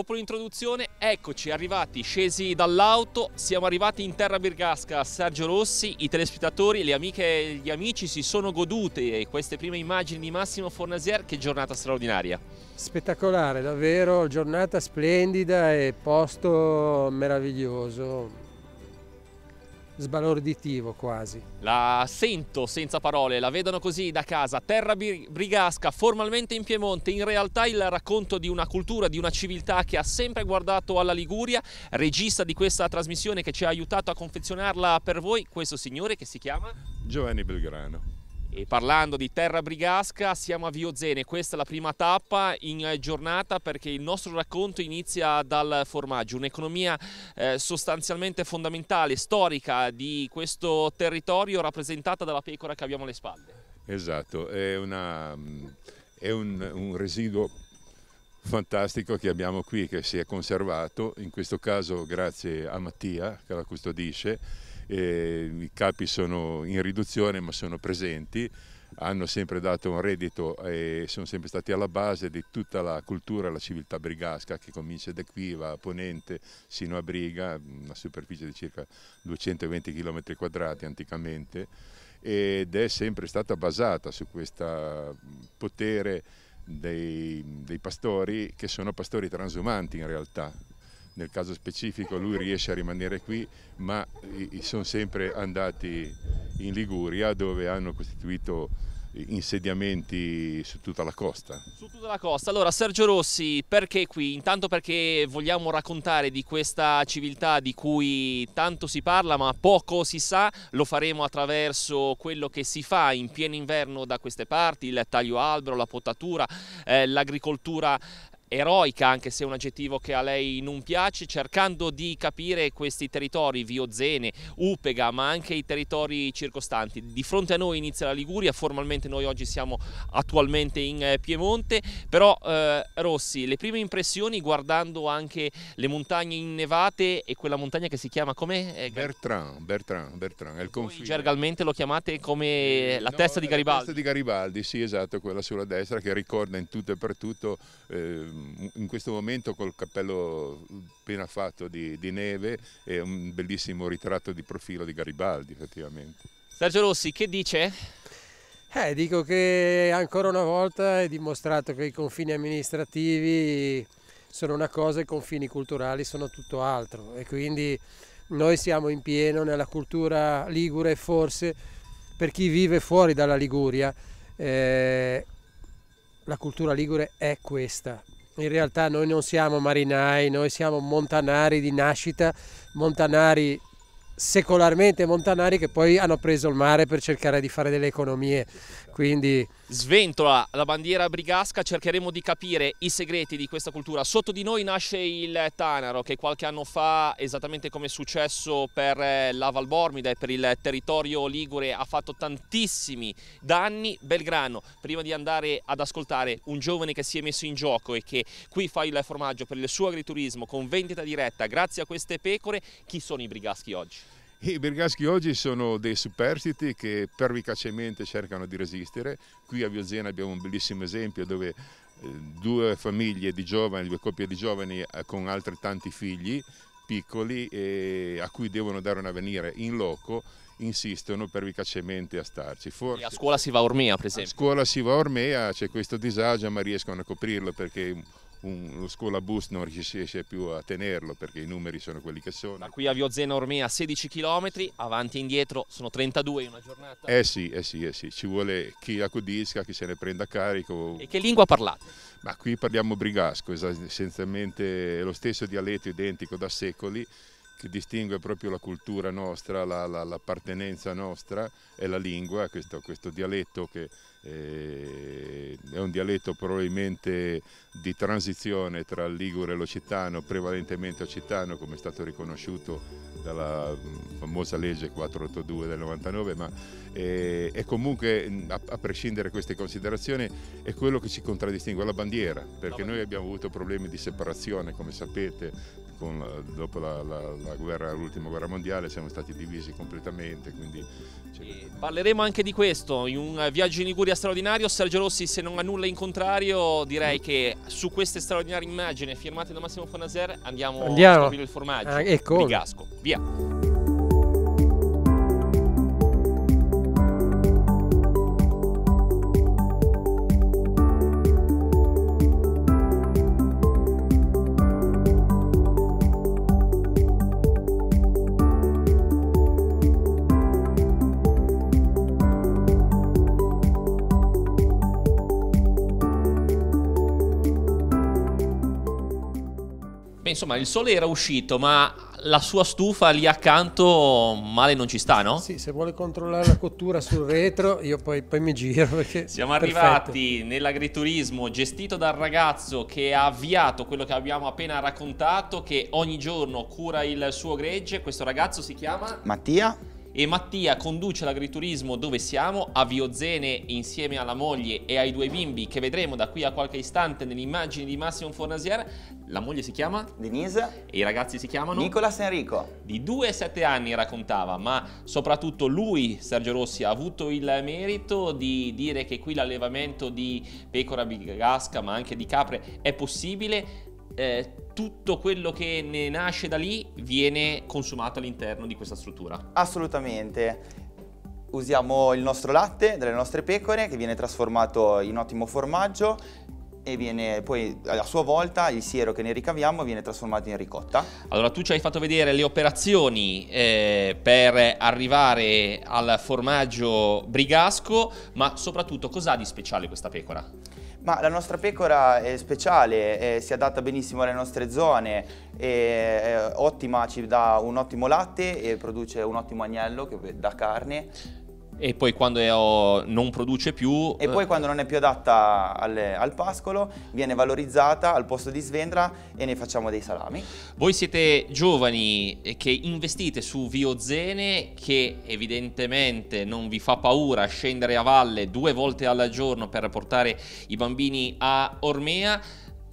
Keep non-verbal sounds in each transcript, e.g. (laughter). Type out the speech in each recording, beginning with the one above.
Dopo l'introduzione, eccoci arrivati, scesi dall'auto, siamo arrivati in terra birgasca. Sergio Rossi, i telespettatori, le amiche e gli amici si sono godute queste prime immagini di Massimo Fornasier. Che giornata straordinaria! Spettacolare, davvero, giornata splendida e posto meraviglioso sbalorditivo quasi. La sento senza parole, la vedono così da casa, terra brigasca, formalmente in Piemonte, in realtà il racconto di una cultura, di una civiltà che ha sempre guardato alla Liguria, regista di questa trasmissione che ci ha aiutato a confezionarla per voi, questo signore che si chiama? Giovanni Belgrano. E parlando di Terra Brigasca, siamo a Viozene, questa è la prima tappa in giornata perché il nostro racconto inizia dal formaggio, un'economia eh, sostanzialmente fondamentale, storica di questo territorio rappresentata dalla pecora che abbiamo alle spalle. Esatto, è, una, mm, è un, un residuo fantastico che abbiamo qui che si è conservato, in questo caso grazie a Mattia che la custodisce eh, i capi sono in riduzione ma sono presenti, hanno sempre dato un reddito e sono sempre stati alla base di tutta la cultura e la civiltà brigasca che comincia da qui, va a Ponente, sino a Briga, una superficie di circa 220 km 2 anticamente ed è sempre stata basata su questo potere dei, dei pastori che sono pastori transumanti in realtà, nel caso specifico lui riesce a rimanere qui, ma sono sempre andati in Liguria dove hanno costituito eh, insediamenti su tutta la costa. Su tutta la costa. Allora Sergio Rossi, perché qui? Intanto perché vogliamo raccontare di questa civiltà di cui tanto si parla ma poco si sa, lo faremo attraverso quello che si fa in pieno inverno da queste parti, il taglio albero, la potatura, eh, l'agricoltura eroica, anche se è un aggettivo che a lei non piace, cercando di capire questi territori, Viozene, Upega, ma anche i territori circostanti. Di fronte a noi inizia la Liguria, formalmente noi oggi siamo attualmente in eh, Piemonte, però eh, Rossi, le prime impressioni guardando anche le montagne innevate e quella montagna che si chiama come? Eh, Bertrand, Bertrand, Bertrand, è il confine. Gergalmente lo chiamate come eh, la no, testa di Garibaldi. La testa di Garibaldi, sì esatto, quella sulla destra che ricorda in tutto e per tutto... Eh, in questo momento col cappello appena fatto di, di neve è un bellissimo ritratto di profilo di Garibaldi effettivamente. Sergio Rossi che dice? Eh, dico che ancora una volta è dimostrato che i confini amministrativi sono una cosa e i confini culturali sono tutto altro e quindi noi siamo in pieno nella cultura ligure e forse per chi vive fuori dalla Liguria eh, la cultura ligure è questa in realtà noi non siamo marinai, noi siamo montanari di nascita, montanari secolarmente montanari che poi hanno preso il mare per cercare di fare delle economie. Certo. Quindi... Sventola la bandiera brigasca, cercheremo di capire i segreti di questa cultura. Sotto di noi nasce il Tanaro che qualche anno fa, esattamente come è successo per eh, la Valbormida e per il territorio Ligure, ha fatto tantissimi danni. Belgrano, prima di andare ad ascoltare un giovane che si è messo in gioco e che qui fa il formaggio per il suo agriturismo con vendita diretta grazie a queste pecore, chi sono i brigaschi oggi? I bergaschi oggi sono dei superstiti che pervicacemente cercano di resistere. Qui a Viozena abbiamo un bellissimo esempio dove eh, due famiglie di giovani, due coppie di giovani eh, con altrettanti figli piccoli a cui devono dare un avvenire in loco insistono pervicacemente a starci. Forse, e a scuola si va a Ormea per esempio? A scuola si va a Ormea, c'è questo disagio ma riescono a coprirlo perché un, lo scuola bus non riesce più a tenerlo perché i numeri sono quelli che sono. Da qui a Viozena Ormea 16 km, avanti e indietro sono 32 in una giornata. Eh sì, eh sì, eh sì, ci vuole chi accudisca, chi se ne prenda carico. E che lingua parlate? Ma qui parliamo brigasco, essenzialmente è lo stesso dialetto identico da secoli che distingue proprio la cultura nostra, l'appartenenza la, la, nostra e la lingua, questo, questo dialetto che eh, è un dialetto probabilmente di transizione tra il Ligure e l'Occitano, prevalentemente Occitano come è stato riconosciuto dalla mm, famosa legge 482 del 99, ma è, eh, è comunque mm, a, a prescindere da queste considerazioni è quello che ci contraddistingue, la bandiera, perché noi abbiamo avuto problemi di separazione come sapete con, dopo la, la, la guerra, l'ultima guerra mondiale siamo stati divisi completamente. Quindi... Parleremo anche di questo, in un viaggio in Liguria straordinario, Sergio Rossi se non ha nulla in contrario direi che su queste straordinarie immagini firmate da Massimo Fonaser andiamo, andiamo. a scoprire il formaggio ah, ecco. Bigasco, via! insomma il sole era uscito, ma la sua stufa lì accanto male non ci sta, no? Sì, se vuole controllare la cottura sul retro, io poi, poi mi giro perché... Siamo perfetto. arrivati nell'agriturismo gestito dal ragazzo che ha avviato quello che abbiamo appena raccontato, che ogni giorno cura il suo gregge. Questo ragazzo si chiama... Mattia e Mattia conduce l'agriturismo dove siamo, a Viozene insieme alla moglie e ai due bimbi che vedremo da qui a qualche istante nell'immagine di Massimo Fornasier. La moglie si chiama? Denise. E i ragazzi si chiamano? Nicolas Enrico. Di 2 a 7 anni raccontava, ma soprattutto lui, Sergio Rossi, ha avuto il merito di dire che qui l'allevamento di pecora bigasca ma anche di capre è possibile eh, tutto quello che ne nasce da lì viene consumato all'interno di questa struttura. Assolutamente. Usiamo il nostro latte delle nostre pecore che viene trasformato in ottimo formaggio e viene poi a sua volta il siero che ne ricaviamo viene trasformato in ricotta. Allora tu ci hai fatto vedere le operazioni eh, per arrivare al formaggio brigasco, ma soprattutto cos'ha di speciale questa pecora? Ma la nostra pecora è speciale, eh, si adatta benissimo alle nostre zone, è, è ottima, ci dà un ottimo latte e produce un ottimo agnello che dà carne e poi quando ho, non produce più... E poi eh, quando non è più adatta alle, al pascolo viene valorizzata al posto di svendra e ne facciamo dei salami. Voi siete giovani che investite su Viozene che evidentemente non vi fa paura scendere a valle due volte al giorno per portare i bambini a Ormea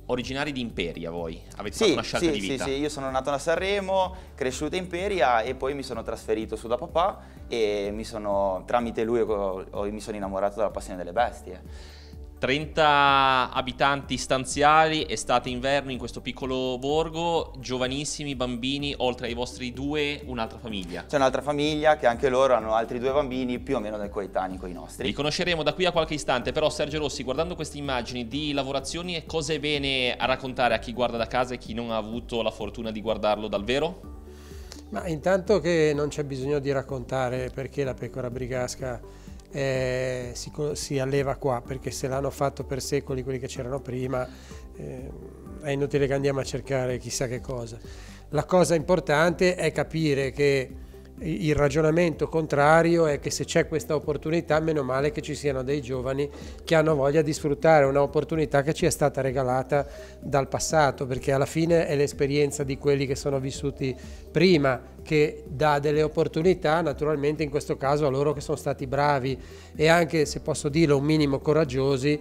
originari di Imperia voi, avete sì, fatto una scelta sì, di vita. Sì, sì, io sono nato a Sanremo, cresciuto in Imperia e poi mi sono trasferito su da papà e sono, tramite lui ho, ho, mi sono innamorato della passione delle bestie. 30 abitanti stanziali, estate inverno in questo piccolo borgo, giovanissimi bambini, oltre ai vostri due, un'altra famiglia. C'è un'altra famiglia che anche loro hanno altri due bambini più o meno del coetanei con i nostri. Li conosceremo da qui a qualche istante, però Sergio Rossi, guardando queste immagini di lavorazioni, cosa è bene a raccontare a chi guarda da casa e chi non ha avuto la fortuna di guardarlo dal vero? Ma intanto che non c'è bisogno di raccontare perché la pecora brigasca eh, si, si, alleva qua, perché se l'hanno fatto per secoli quelli che c'erano prima, eh, è inutile che andiamo a cercare chissà che cosa. La cosa importante è capire che il ragionamento contrario è che se c'è questa opportunità, meno male che ci siano dei giovani che hanno voglia di sfruttare un'opportunità che ci è stata regalata dal passato, perché alla fine è l'esperienza di quelli che sono vissuti prima che dà delle opportunità, naturalmente in questo caso a loro che sono stati bravi e anche, se posso dirlo, un minimo coraggiosi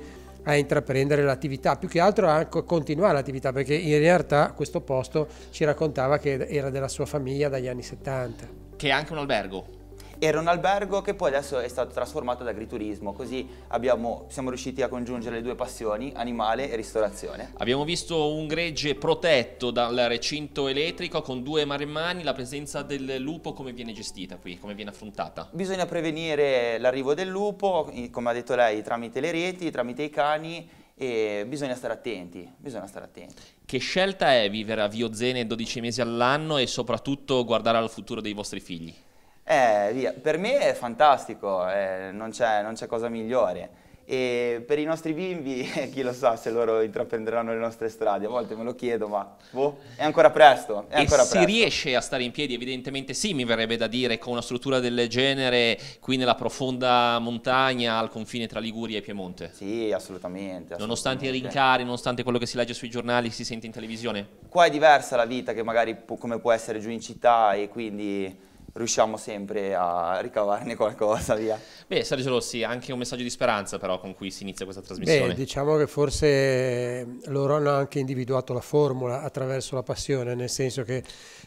a intraprendere l'attività, più che altro a continuare l'attività, perché in realtà questo posto ci raccontava che era della sua famiglia dagli anni 70. Che è anche un albergo. Era un albergo che poi adesso è stato trasformato ad agriturismo, così abbiamo, siamo riusciti a congiungere le due passioni, animale e ristorazione. Abbiamo visto un gregge protetto dal recinto elettrico con due maremmani, la presenza del lupo come viene gestita qui, come viene affrontata? Bisogna prevenire l'arrivo del lupo, come ha detto lei, tramite le reti, tramite i cani e bisogna stare attenti, bisogna stare attenti. Che scelta è vivere a Viozene 12 mesi all'anno e soprattutto guardare al futuro dei vostri figli? Eh, via. per me è fantastico, eh, non c'è cosa migliore e per i nostri bimbi, (laughs) eh, chi lo sa se loro intraprenderanno le nostre strade, a volte me lo chiedo, ma boh, è ancora presto. È ancora si presto. riesce a stare in piedi? Evidentemente sì, mi verrebbe da dire, con una struttura del genere qui nella profonda montagna al confine tra Liguria e Piemonte. Sì, assolutamente. assolutamente. Nonostante i rincari, nonostante quello che si legge sui giornali, si sente in televisione. Qua è diversa la vita che magari come può essere giù in città e quindi riusciamo sempre a ricavarne qualcosa, via. Beh, Sergio Rossi, anche un messaggio di speranza però con cui si inizia questa trasmissione. Beh, diciamo che forse loro hanno anche individuato la formula attraverso la passione, nel senso che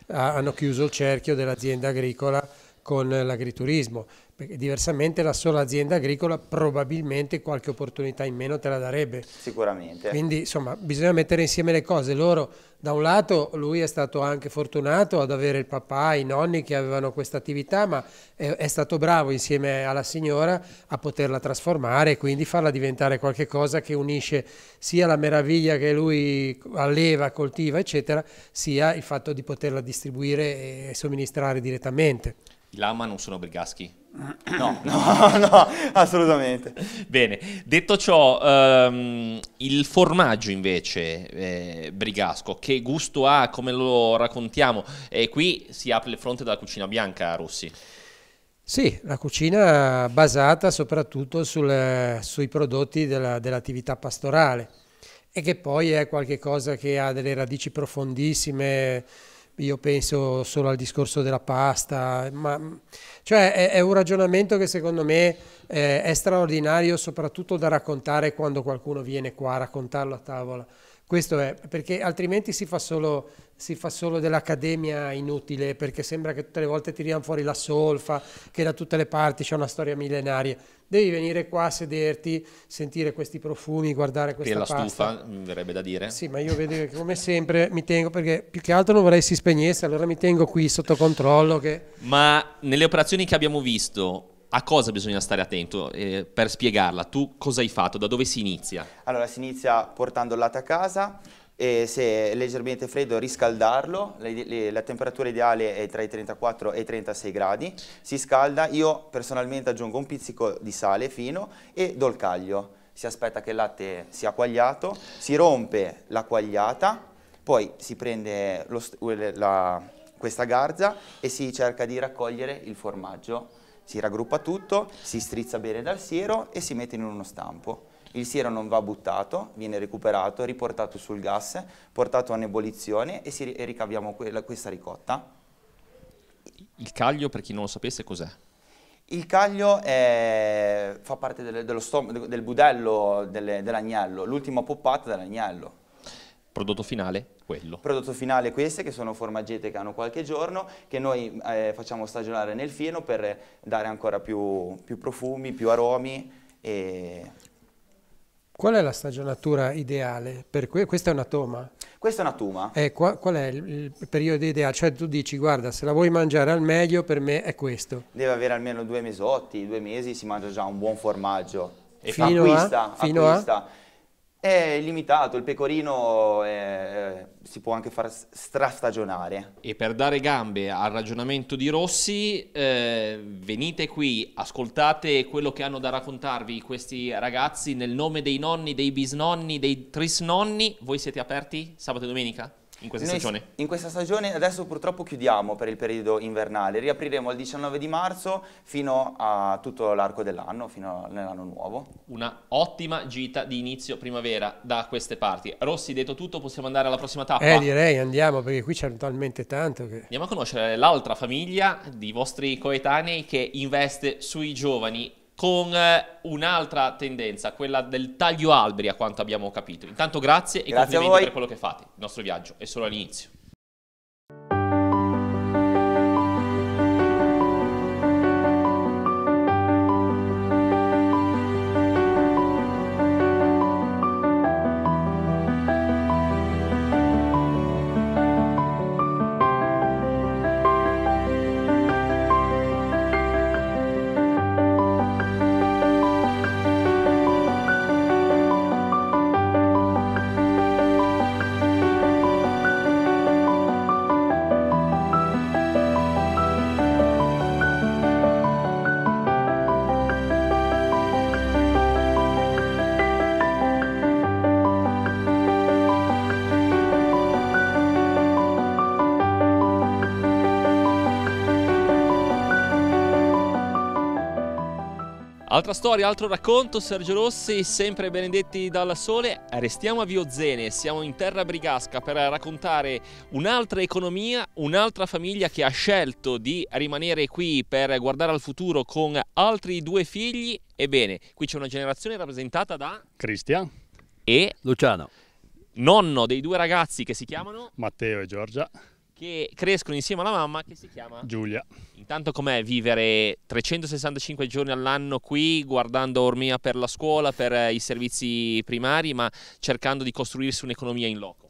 ah, hanno chiuso il cerchio dell'azienda agricola con l'agriturismo perché diversamente la sola azienda agricola probabilmente qualche opportunità in meno te la darebbe. Sicuramente. Quindi insomma bisogna mettere insieme le cose. Loro da un lato lui è stato anche fortunato ad avere il papà, i nonni che avevano questa attività, ma è, è, stato bravo insieme alla signora a poterla trasformare e quindi farla diventare qualcosa che unisce sia la meraviglia che lui alleva, coltiva, eccetera, sia il fatto di poterla distribuire e somministrare direttamente. I lama non sono brigaschi. No, no, no, (laughs) assolutamente. Bene, detto ciò, um, il formaggio invece, eh, brigasco, che gusto ha, come lo raccontiamo? E qui si apre il fronte della cucina bianca, Rossi. Sì, la cucina basata soprattutto sul, sui prodotti della, dell'attività pastorale e che poi è qualcosa che ha delle radici profondissime io penso solo al discorso della pasta, ma cioè è, è un ragionamento che secondo me eh, è straordinario soprattutto da raccontare quando qualcuno viene qua a raccontarlo a tavola. Questo è, perché altrimenti si fa solo, solo dell'accademia inutile, perché sembra che tutte le volte tiriamo fuori la solfa, che da tutte le parti c'è una storia millenaria. Devi venire qua a sederti, sentire questi profumi, guardare questa pasta. Che la stufa, mi mm, verrebbe da dire. Sì, ma io vedo che come sempre mi tengo, perché più che altro non vorrei si spegnesse, allora mi tengo qui sotto controllo. Che... Ma nelle operazioni che abbiamo visto, a cosa bisogna stare attento eh, per spiegarla? Tu cosa hai fatto? Da dove si inizia? Allora si inizia portando il latte a casa e se è leggermente freddo riscaldarlo, le, le, la temperatura ideale è tra i 34 e i 36 gradi, si scalda, io personalmente aggiungo un pizzico di sale fino e do il caglio, si aspetta che il latte sia quagliato, si rompe la quagliata, poi si prende lo, la, questa garza e si cerca di raccogliere il formaggio si raggruppa tutto, si strizza bene dal siero e si mette in uno stampo. Il siero non va buttato, viene recuperato, riportato sul gas, portato a ebollizione e, si, e ricaviamo quella, questa ricotta. Il caglio, per chi non lo sapesse, cos'è? Il caglio è, fa parte del, del budello dell'agnello, l'ultima poppata dell'agnello. Prodotto finale quello. Prodotto finale queste che sono formaggete che hanno qualche giorno che noi eh, facciamo stagionare nel fieno per dare ancora più, più profumi, più aromi. E... Qual è la stagionatura ideale? Que questa è una toma? Questa è una tuma. Eh, qua, qual è il, il, periodo ideale? Cioè tu dici, guarda, se la vuoi mangiare al meglio per me è questo. Deve avere almeno due mesotti, due mesi si mangia già un buon formaggio. E fino acquista, a? Fino acquista. A? È limitato, il pecorino è, si può anche far strastagionare. E per dare gambe al ragionamento di Rossi, eh, venite qui, ascoltate quello che hanno da raccontarvi questi ragazzi nel nome dei nonni, dei bisnonni, dei trisnonni. Voi siete aperti sabato e domenica? in questa Noi stagione? In questa stagione adesso purtroppo chiudiamo per il periodo invernale, riapriremo il 19 di marzo fino a tutto l'arco dell'anno, fino all'anno nuovo. Una ottima gita di inizio primavera da queste parti. Rossi, detto tutto, possiamo andare alla prossima tappa? Eh direi, andiamo perché qui c'è talmente tanto che... Andiamo a conoscere l'altra famiglia di vostri coetanei che investe sui giovani con eh, un'altra tendenza, quella del taglio alberi a quanto abbiamo capito. Intanto grazie, e grazie e complimenti per quello che fate. Il nostro viaggio è solo all'inizio. Altra storia, altro racconto, Sergio Rossi, sempre benedetti dal sole. Restiamo a Viozzene, siamo in terra brigasca per raccontare un'altra economia, un'altra famiglia che ha scelto di rimanere qui per guardare al futuro con altri due figli. Ebbene, qui c'è una generazione rappresentata da... Cristian. E... Luciano. Nonno dei due ragazzi che si chiamano... Matteo e Giorgia che crescono insieme alla mamma che si chiama Giulia. Intanto com'è vivere 365 giorni all'anno qui guardando Ormia per la scuola, per eh, i servizi primari, ma cercando di costruirsi un'economia in loco?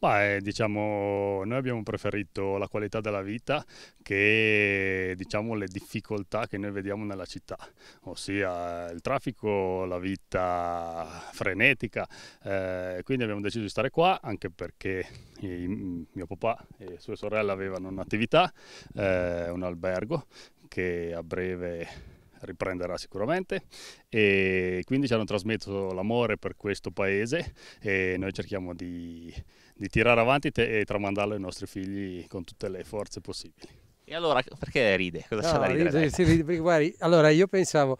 Beh, diciamo, noi abbiamo preferito la qualità della vita che diciamo, le difficoltà che noi vediamo nella città, ossia il traffico, la vita frenetica. Eh, quindi abbiamo deciso di stare qua anche perché mio papà e sua sorella avevano un'attività, eh, un albergo che a breve riprenderà sicuramente e quindi ci hanno trasmesso l'amore per questo paese e noi cerchiamo di di tirare avanti e tramandarlo ai nostri figli con tutte le forze possibili. E allora perché ride? Cosa no, c'è da ridere? Ride, ride, perché, guardi, allora io pensavo,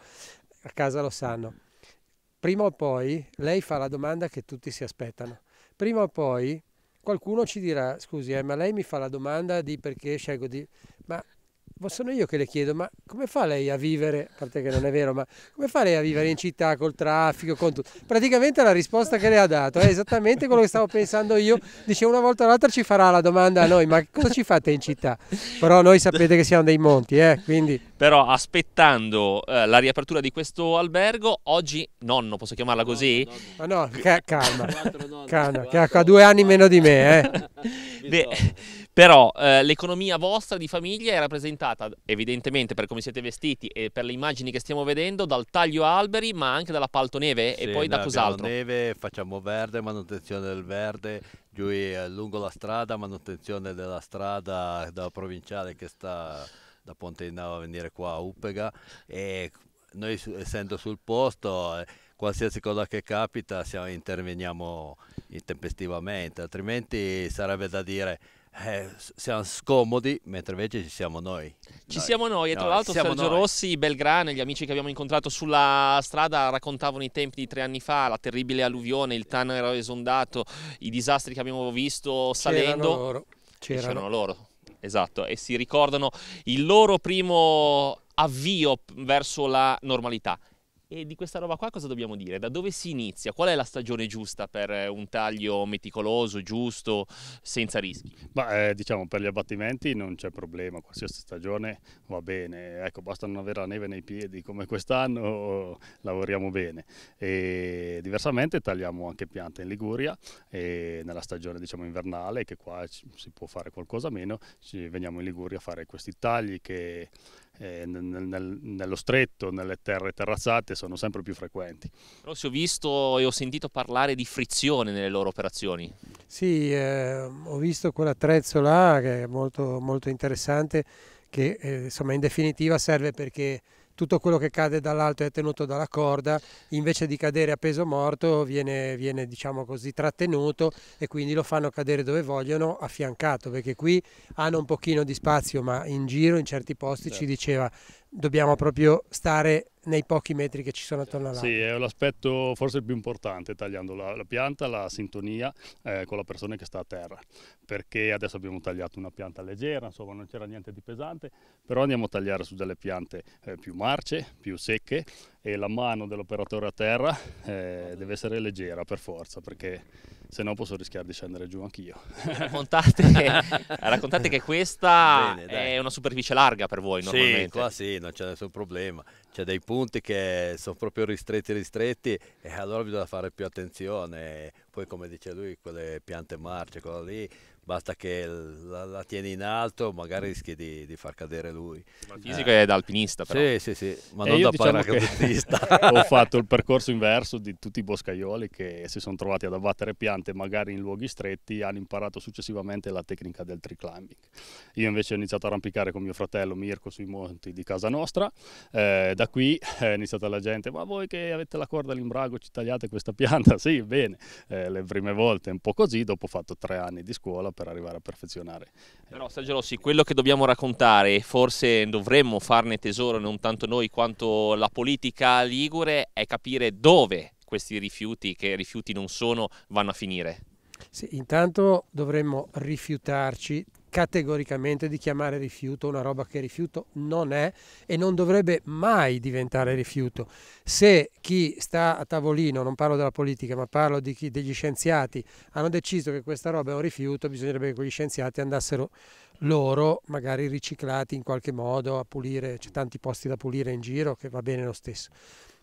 a casa lo sanno, prima o poi lei fa la domanda che tutti si aspettano, prima o poi qualcuno ci dirà scusi eh, ma lei mi fa la domanda di perché scelgo di... ma sono io che le chiedo, ma come fa lei a vivere, a parte che non è vero, ma come fa lei a vivere in città col traffico, con tutto? Praticamente la risposta che le ha dato è esattamente quello che stavo pensando io, dice una volta o l'altra ci farà la domanda a noi, ma cosa ci fate in città? Però noi sapete che siamo dei monti, eh, quindi... Però aspettando eh, la riapertura di questo albergo, oggi nonno, posso chiamarla così? Ma no, calma, calma, che ha due anni meno di me, eh. De però eh, l'economia vostra di famiglia è rappresentata evidentemente per come siete vestiti e per le immagini che stiamo vedendo dal taglio alberi ma anche dalla paltoneve sì, e poi da cos'altro? Neve, facciamo verde, manutenzione del verde, giù eh, lungo la strada, manutenzione della strada da provinciale che sta da Ponte di Nava a venire qua a Uppega e noi essendo sul posto eh, qualsiasi cosa che capita siamo, interveniamo tempestivamente altrimenti sarebbe da dire eh, siamo scomodi, mentre invece ci siamo noi. Ci noi. siamo noi, e tra no, l'altro Sergio noi. Rossi, Belgrano e gli amici che abbiamo incontrato sulla strada raccontavano i tempi di tre anni fa, la terribile alluvione, il Tano era esondato, i disastri che abbiamo visto salendo. C'erano loro. C'erano loro, esatto, e si ricordano il loro primo avvio verso la normalità. E di questa roba qua cosa dobbiamo dire? Da dove si inizia? Qual è la stagione giusta per eh, un taglio meticoloso, giusto, senza rischi? Beh, eh, diciamo per gli abbattimenti non c'è problema, qualsiasi stagione va bene, ecco, basta non avere la neve nei piedi come quest'anno, (laughs) lavoriamo bene. E diversamente tagliamo anche piante in Liguria e nella stagione diciamo invernale, che qua si può fare qualcosa meno, veniamo in Liguria a fare questi tagli che eh, nel, nel, nello stretto, nelle terre terrazzate sono sempre più frequenti. si ho visto e ho sentito parlare di frizione nelle loro operazioni. Sì, eh, ho visto quell'attrezzo là che è molto, molto interessante, che eh, insomma in definitiva serve perché tutto quello che cade dall'alto è tenuto dalla corda, invece di cadere a peso morto viene, viene diciamo così, trattenuto e quindi lo fanno cadere dove vogliono, affiancato, perché qui hanno un pochino di spazio, ma in giro, in certi posti, certo. ci diceva dobbiamo proprio stare nei pochi metri che ci sono attorno all'albero. Sì, è l'aspetto forse più importante tagliando la, la pianta, la sintonia eh, con la persona che sta a terra, perché adesso abbiamo tagliato una pianta leggera, insomma non c'era niente di pesante, però andiamo a tagliare su delle piante eh, più marce, più secche e la mano dell'operatore a terra eh, deve essere leggera per forza, perché se no posso rischiare di scendere giù anch'io. (laughs) Raccontate, raccontate che questa Bene, è una superficie larga per voi normalmente. Sì, qua sì, non c'è nessun problema. C'è dei punti che sono proprio ristretti ristretti e allora bisogna fare più attenzione. Poi come dice lui, quelle piante marce, quella lì basta che la, la tieni in alto, magari mm. rischi di, di far cadere lui. Ma il eh. fisico eh. è da alpinista, però. Sì, sì, sì, ma e eh, non da diciamo paracadutista. (laughs) ho (laughs) fatto il percorso inverso di tutti i boscaioli che si sono trovati ad abbattere piante, magari in luoghi stretti, hanno imparato successivamente la tecnica del tree climbing. Io invece ho iniziato a arrampicare con mio fratello Mirko sui monti di casa nostra, eh, da qui eh, è iniziata la gente, ma voi che avete la corda all'imbrago ci tagliate questa pianta? (laughs) Sì, bene, eh, le prime volte un po' così, dopo ho fatto tre anni di scuola per arrivare a perfezionare. Però Rossi, quello che dobbiamo raccontare, forse dovremmo farne tesoro non tanto noi quanto la politica ligure, è capire dove questi rifiuti, che rifiuti non sono, vanno a finire. Sì, intanto dovremmo rifiutarci categoricamente di chiamare rifiuto una roba che rifiuto non è e non dovrebbe mai diventare rifiuto. Se chi sta a tavolino, non parlo della politica, ma parlo chi, degli scienziati, hanno deciso che questa roba è un rifiuto, bisognerebbe che quegli scienziati andassero loro, magari riciclati in qualche modo, a pulire, c'è tanti posti da pulire in giro che va bene lo stesso.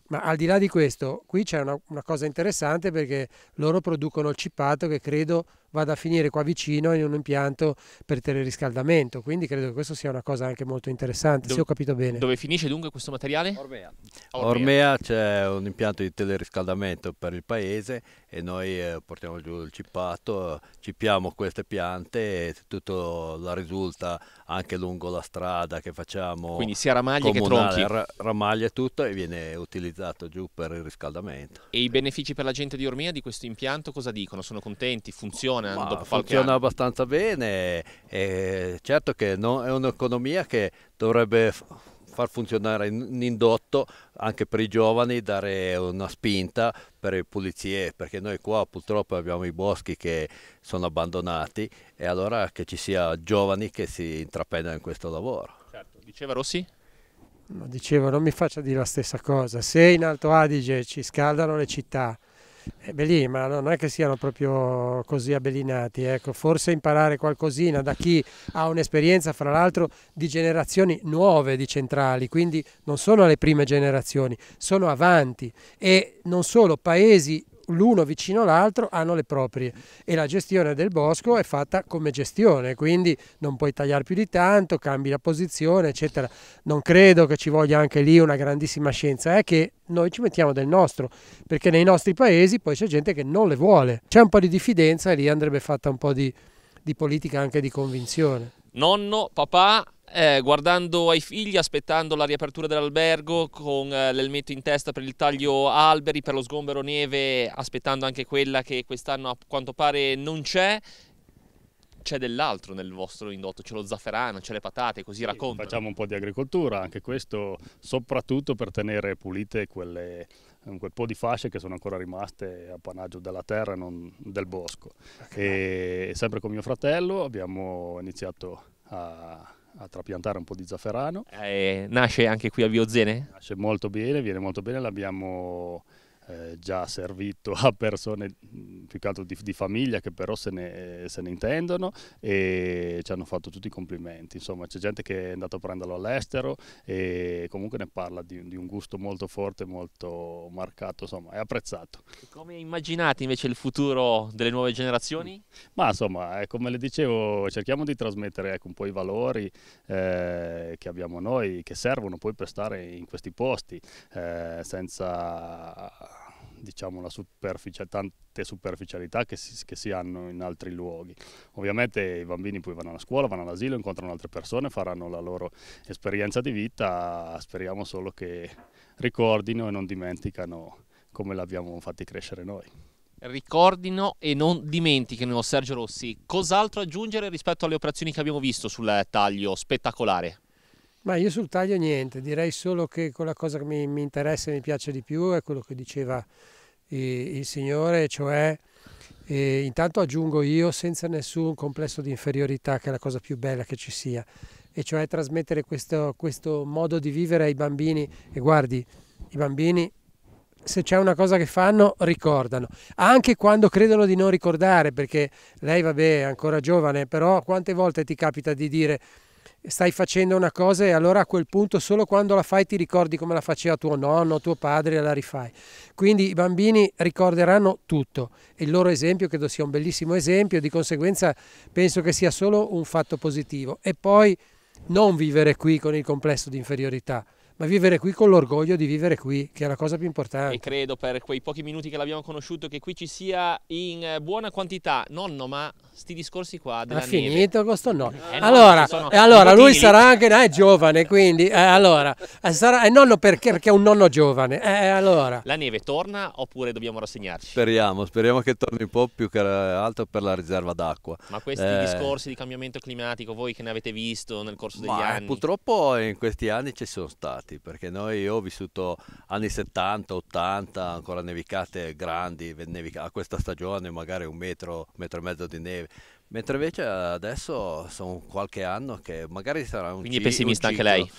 Ma al di là di questo, qui c'è una, una cosa interessante perché loro producono il cippato che credo vada a finire qua vicino in un impianto per teleriscaldamento, quindi credo che questa sia una cosa anche molto interessante, Do se ho capito bene. Dove finisce dunque questo materiale? Ormea. Ormea, Ormea c'è un impianto di teleriscaldamento per il paese e noi eh, portiamo giù il cippato, cipiamo queste piante e tutto la risulta anche lungo la strada che facciamo. Quindi sia ramaglie comunale, che tronchi. Ramaglie tutto e viene utilizzato giù per il riscaldamento. E i benefici per la gente di Ormea di questo impianto cosa dicono? Sono contenti? Funziona? funziona Ma dopo funziona abbastanza bene e certo che no, è un'economia che dovrebbe far funzionare un indotto anche per i giovani, dare una spinta per le pulizie, perché noi qua purtroppo abbiamo i boschi che sono abbandonati e allora che ci sia giovani che si intrappendano in questo lavoro. Certo. Diceva Rossi? No, dicevo, non mi faccia dire la stessa cosa. Se in Alto Adige ci scaldano le città, eh, beh, lì, ma non è che siano proprio così abelinati, ecco. forse imparare qualcosina da chi ha un'esperienza, fra l'altro, di generazioni nuove di centrali, quindi non sono le prime generazioni, sono avanti e non solo paesi l'uno vicino all'altro hanno le proprie e la gestione del bosco è fatta come gestione, quindi non puoi tagliare più di tanto, cambi la posizione, eccetera. Non credo che ci voglia anche lì una grandissima scienza, è che noi ci mettiamo del nostro, perché nei nostri paesi poi c'è gente che non le vuole. C'è un po' di diffidenza e lì andrebbe fatta un po' di, di politica anche di convinzione. Nonno, papà, eh, guardando ai figli, aspettando la riapertura dell'albergo con eh, l'elmetto in testa per il taglio alberi, per lo sgombero neve, aspettando anche quella che quest'anno a quanto pare non c'è. C'è dell'altro nel vostro indotto, c'è lo zafferano, c'è le patate, così sì, racconta. Facciamo un po' di agricoltura, anche questo, soprattutto per tenere pulite quelle, eh, quel po' di fasce che sono ancora rimaste appannaggio della terra e non del bosco. Ah, okay. E sempre con mio fratello abbiamo iniziato a a trapiantare un po' di zafferano. Eh, nasce anche qui a Viozzene? Nasce molto bene, viene molto bene, l'abbiamo eh, già servito a persone mm, più che altro di, di famiglia che però se ne, se ne, intendono e ci hanno fatto tutti i complimenti. Insomma c'è gente che è andata a prenderlo all'estero e comunque ne parla di, di, un gusto molto forte, molto marcato, insomma è apprezzato. E come immaginate invece il futuro delle nuove generazioni? Ma insomma, eh, come le dicevo, cerchiamo di trasmettere ecco, un po' i valori eh, che abbiamo noi, che servono poi per stare in questi posti, eh, senza diciamo, la superficie, tante superficialità che si, che si, hanno in altri luoghi. Ovviamente i bambini poi vanno alla scuola, vanno all'asilo, incontrano altre persone, faranno la loro esperienza di vita, speriamo solo che ricordino e non dimenticano come l'abbiamo fatti crescere noi. Ricordino e non dimentichino Sergio Rossi. Cos'altro aggiungere rispetto alle operazioni che abbiamo visto sul taglio spettacolare? Ma io sul taglio niente, direi solo che quella cosa che mi, mi interessa e mi piace di più è quello che diceva il, il Signore, cioè eh, intanto aggiungo io senza nessun complesso di inferiorità, che è la cosa più bella che ci sia, e cioè trasmettere questo, questo modo di vivere ai bambini. E guardi, i bambini se c'è una cosa che fanno, ricordano, anche quando credono di non ricordare, perché lei, vabbè, è ancora giovane, però quante volte ti capita di dire stai facendo una cosa e allora a quel punto solo quando la fai ti ricordi come la faceva tuo nonno, tuo padre e la rifai. Quindi i bambini ricorderanno tutto e il loro esempio credo sia un bellissimo esempio, di conseguenza penso che sia solo un fatto positivo. E poi non vivere qui con il complesso di inferiorità ma vivere qui con l'orgoglio di vivere qui, che è la cosa più importante. E credo per quei pochi minuti che l'abbiamo conosciuto che qui ci sia in eh, buona quantità. Nonno, ma sti discorsi qua della Ha finito questo no. Eh, allora, no, sono... allora lui sarà anche no, è giovane, quindi eh, allora, eh, sarà è eh, nonno perché, perché è un nonno giovane. Eh, allora. La neve torna oppure dobbiamo rassegnarci? Speriamo, speriamo che torni un po' più che altro per la riserva d'acqua. Ma questi discorsi di cambiamento climatico voi che ne avete visto nel corso degli ma, anni? Purtroppo in questi anni ci sono stati passati, perché noi ho vissuto anni 70, 80, ancora nevicate grandi, nevica, a questa stagione magari un metro, metro e mezzo di neve, mentre invece adesso sono qualche anno che magari sarà un Quindi c- pessimista anche lei?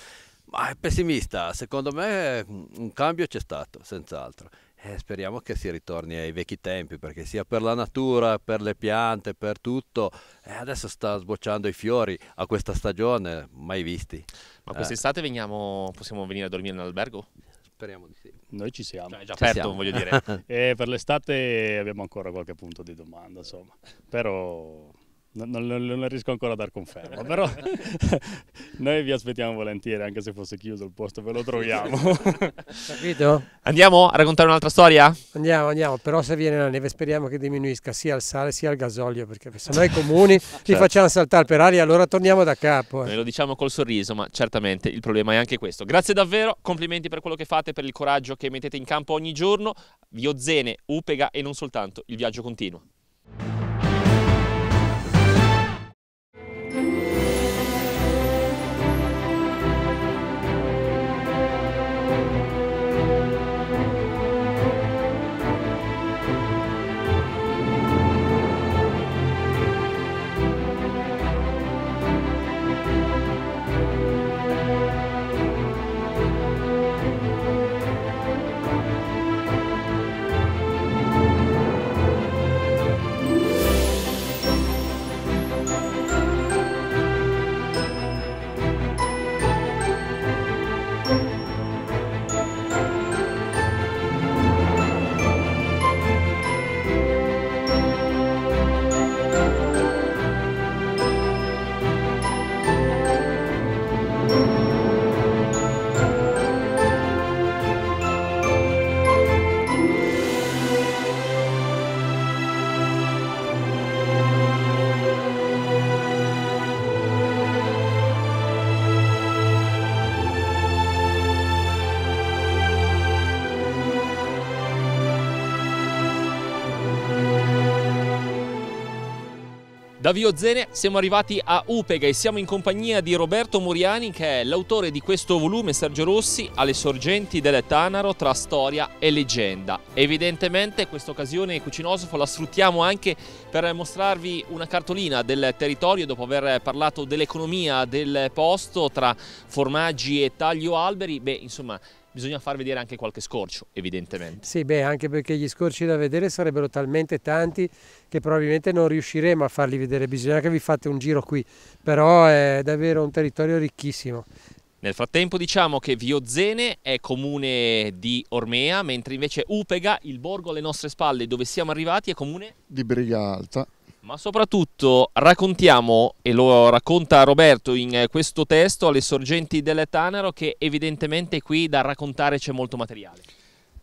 Ma è pessimista, secondo me mm, un cambio c'è stato, senz'altro. Eh, speriamo che si ritorni ai vecchi tempi, perché sia per la natura, per le piante, per tutto, eh, adesso sta sbocciando i fiori a questa stagione, mai visti. Ma quest'estate eh. veniamo, possiamo venire a dormire in albergo? Speriamo di sì. Noi ci siamo. Cioè, già ci aperto, siamo. voglio dire. (laughs) Eh, per l'estate abbiamo ancora qualche punto di domanda, insomma. Però non, non, non, riesco ancora a dar conferma, però (laughs) noi vi aspettiamo volentieri, anche se fosse chiuso il posto ve lo troviamo. Capito? (laughs) Andiamo a raccontare un'altra storia? Andiamo, andiamo, però se viene la neve speriamo che diminuisca sia il sale sia il gasolio, perché se i comuni (laughs) certo. li facciamo saltare per aria, allora torniamo da capo. Eh. Noi lo diciamo col sorriso, ma certamente il problema è anche questo. Grazie davvero, complimenti per quello che fate, per il coraggio che mettete in campo ogni giorno. Zene, Upega e non soltanto, il viaggio continua. Da Viozzene siamo arrivati a Upega e siamo in compagnia di Roberto Moriani che è l'autore di questo volume Sergio Rossi alle sorgenti del Tanaro tra storia e leggenda. Evidentemente questa occasione cucinosofo la sfruttiamo anche per mostrarvi una cartolina del territorio dopo aver parlato dell'economia del posto tra formaggi e taglio alberi. Beh insomma bisogna far vedere anche qualche scorcio, evidentemente. Sì, beh, anche perché gli scorci da vedere sarebbero talmente tanti che probabilmente non riusciremo a farli vedere, bisogna che vi fate un giro qui, però è davvero un territorio ricchissimo. Nel frattempo diciamo che Viozzene è comune di Ormea, mentre invece Upega, il borgo alle nostre spalle dove siamo arrivati, è comune di Briga Alta. Ma soprattutto raccontiamo, e lo racconta Roberto in eh, questo testo, alle sorgenti del Tanaro, che evidentemente qui da raccontare c'è molto materiale.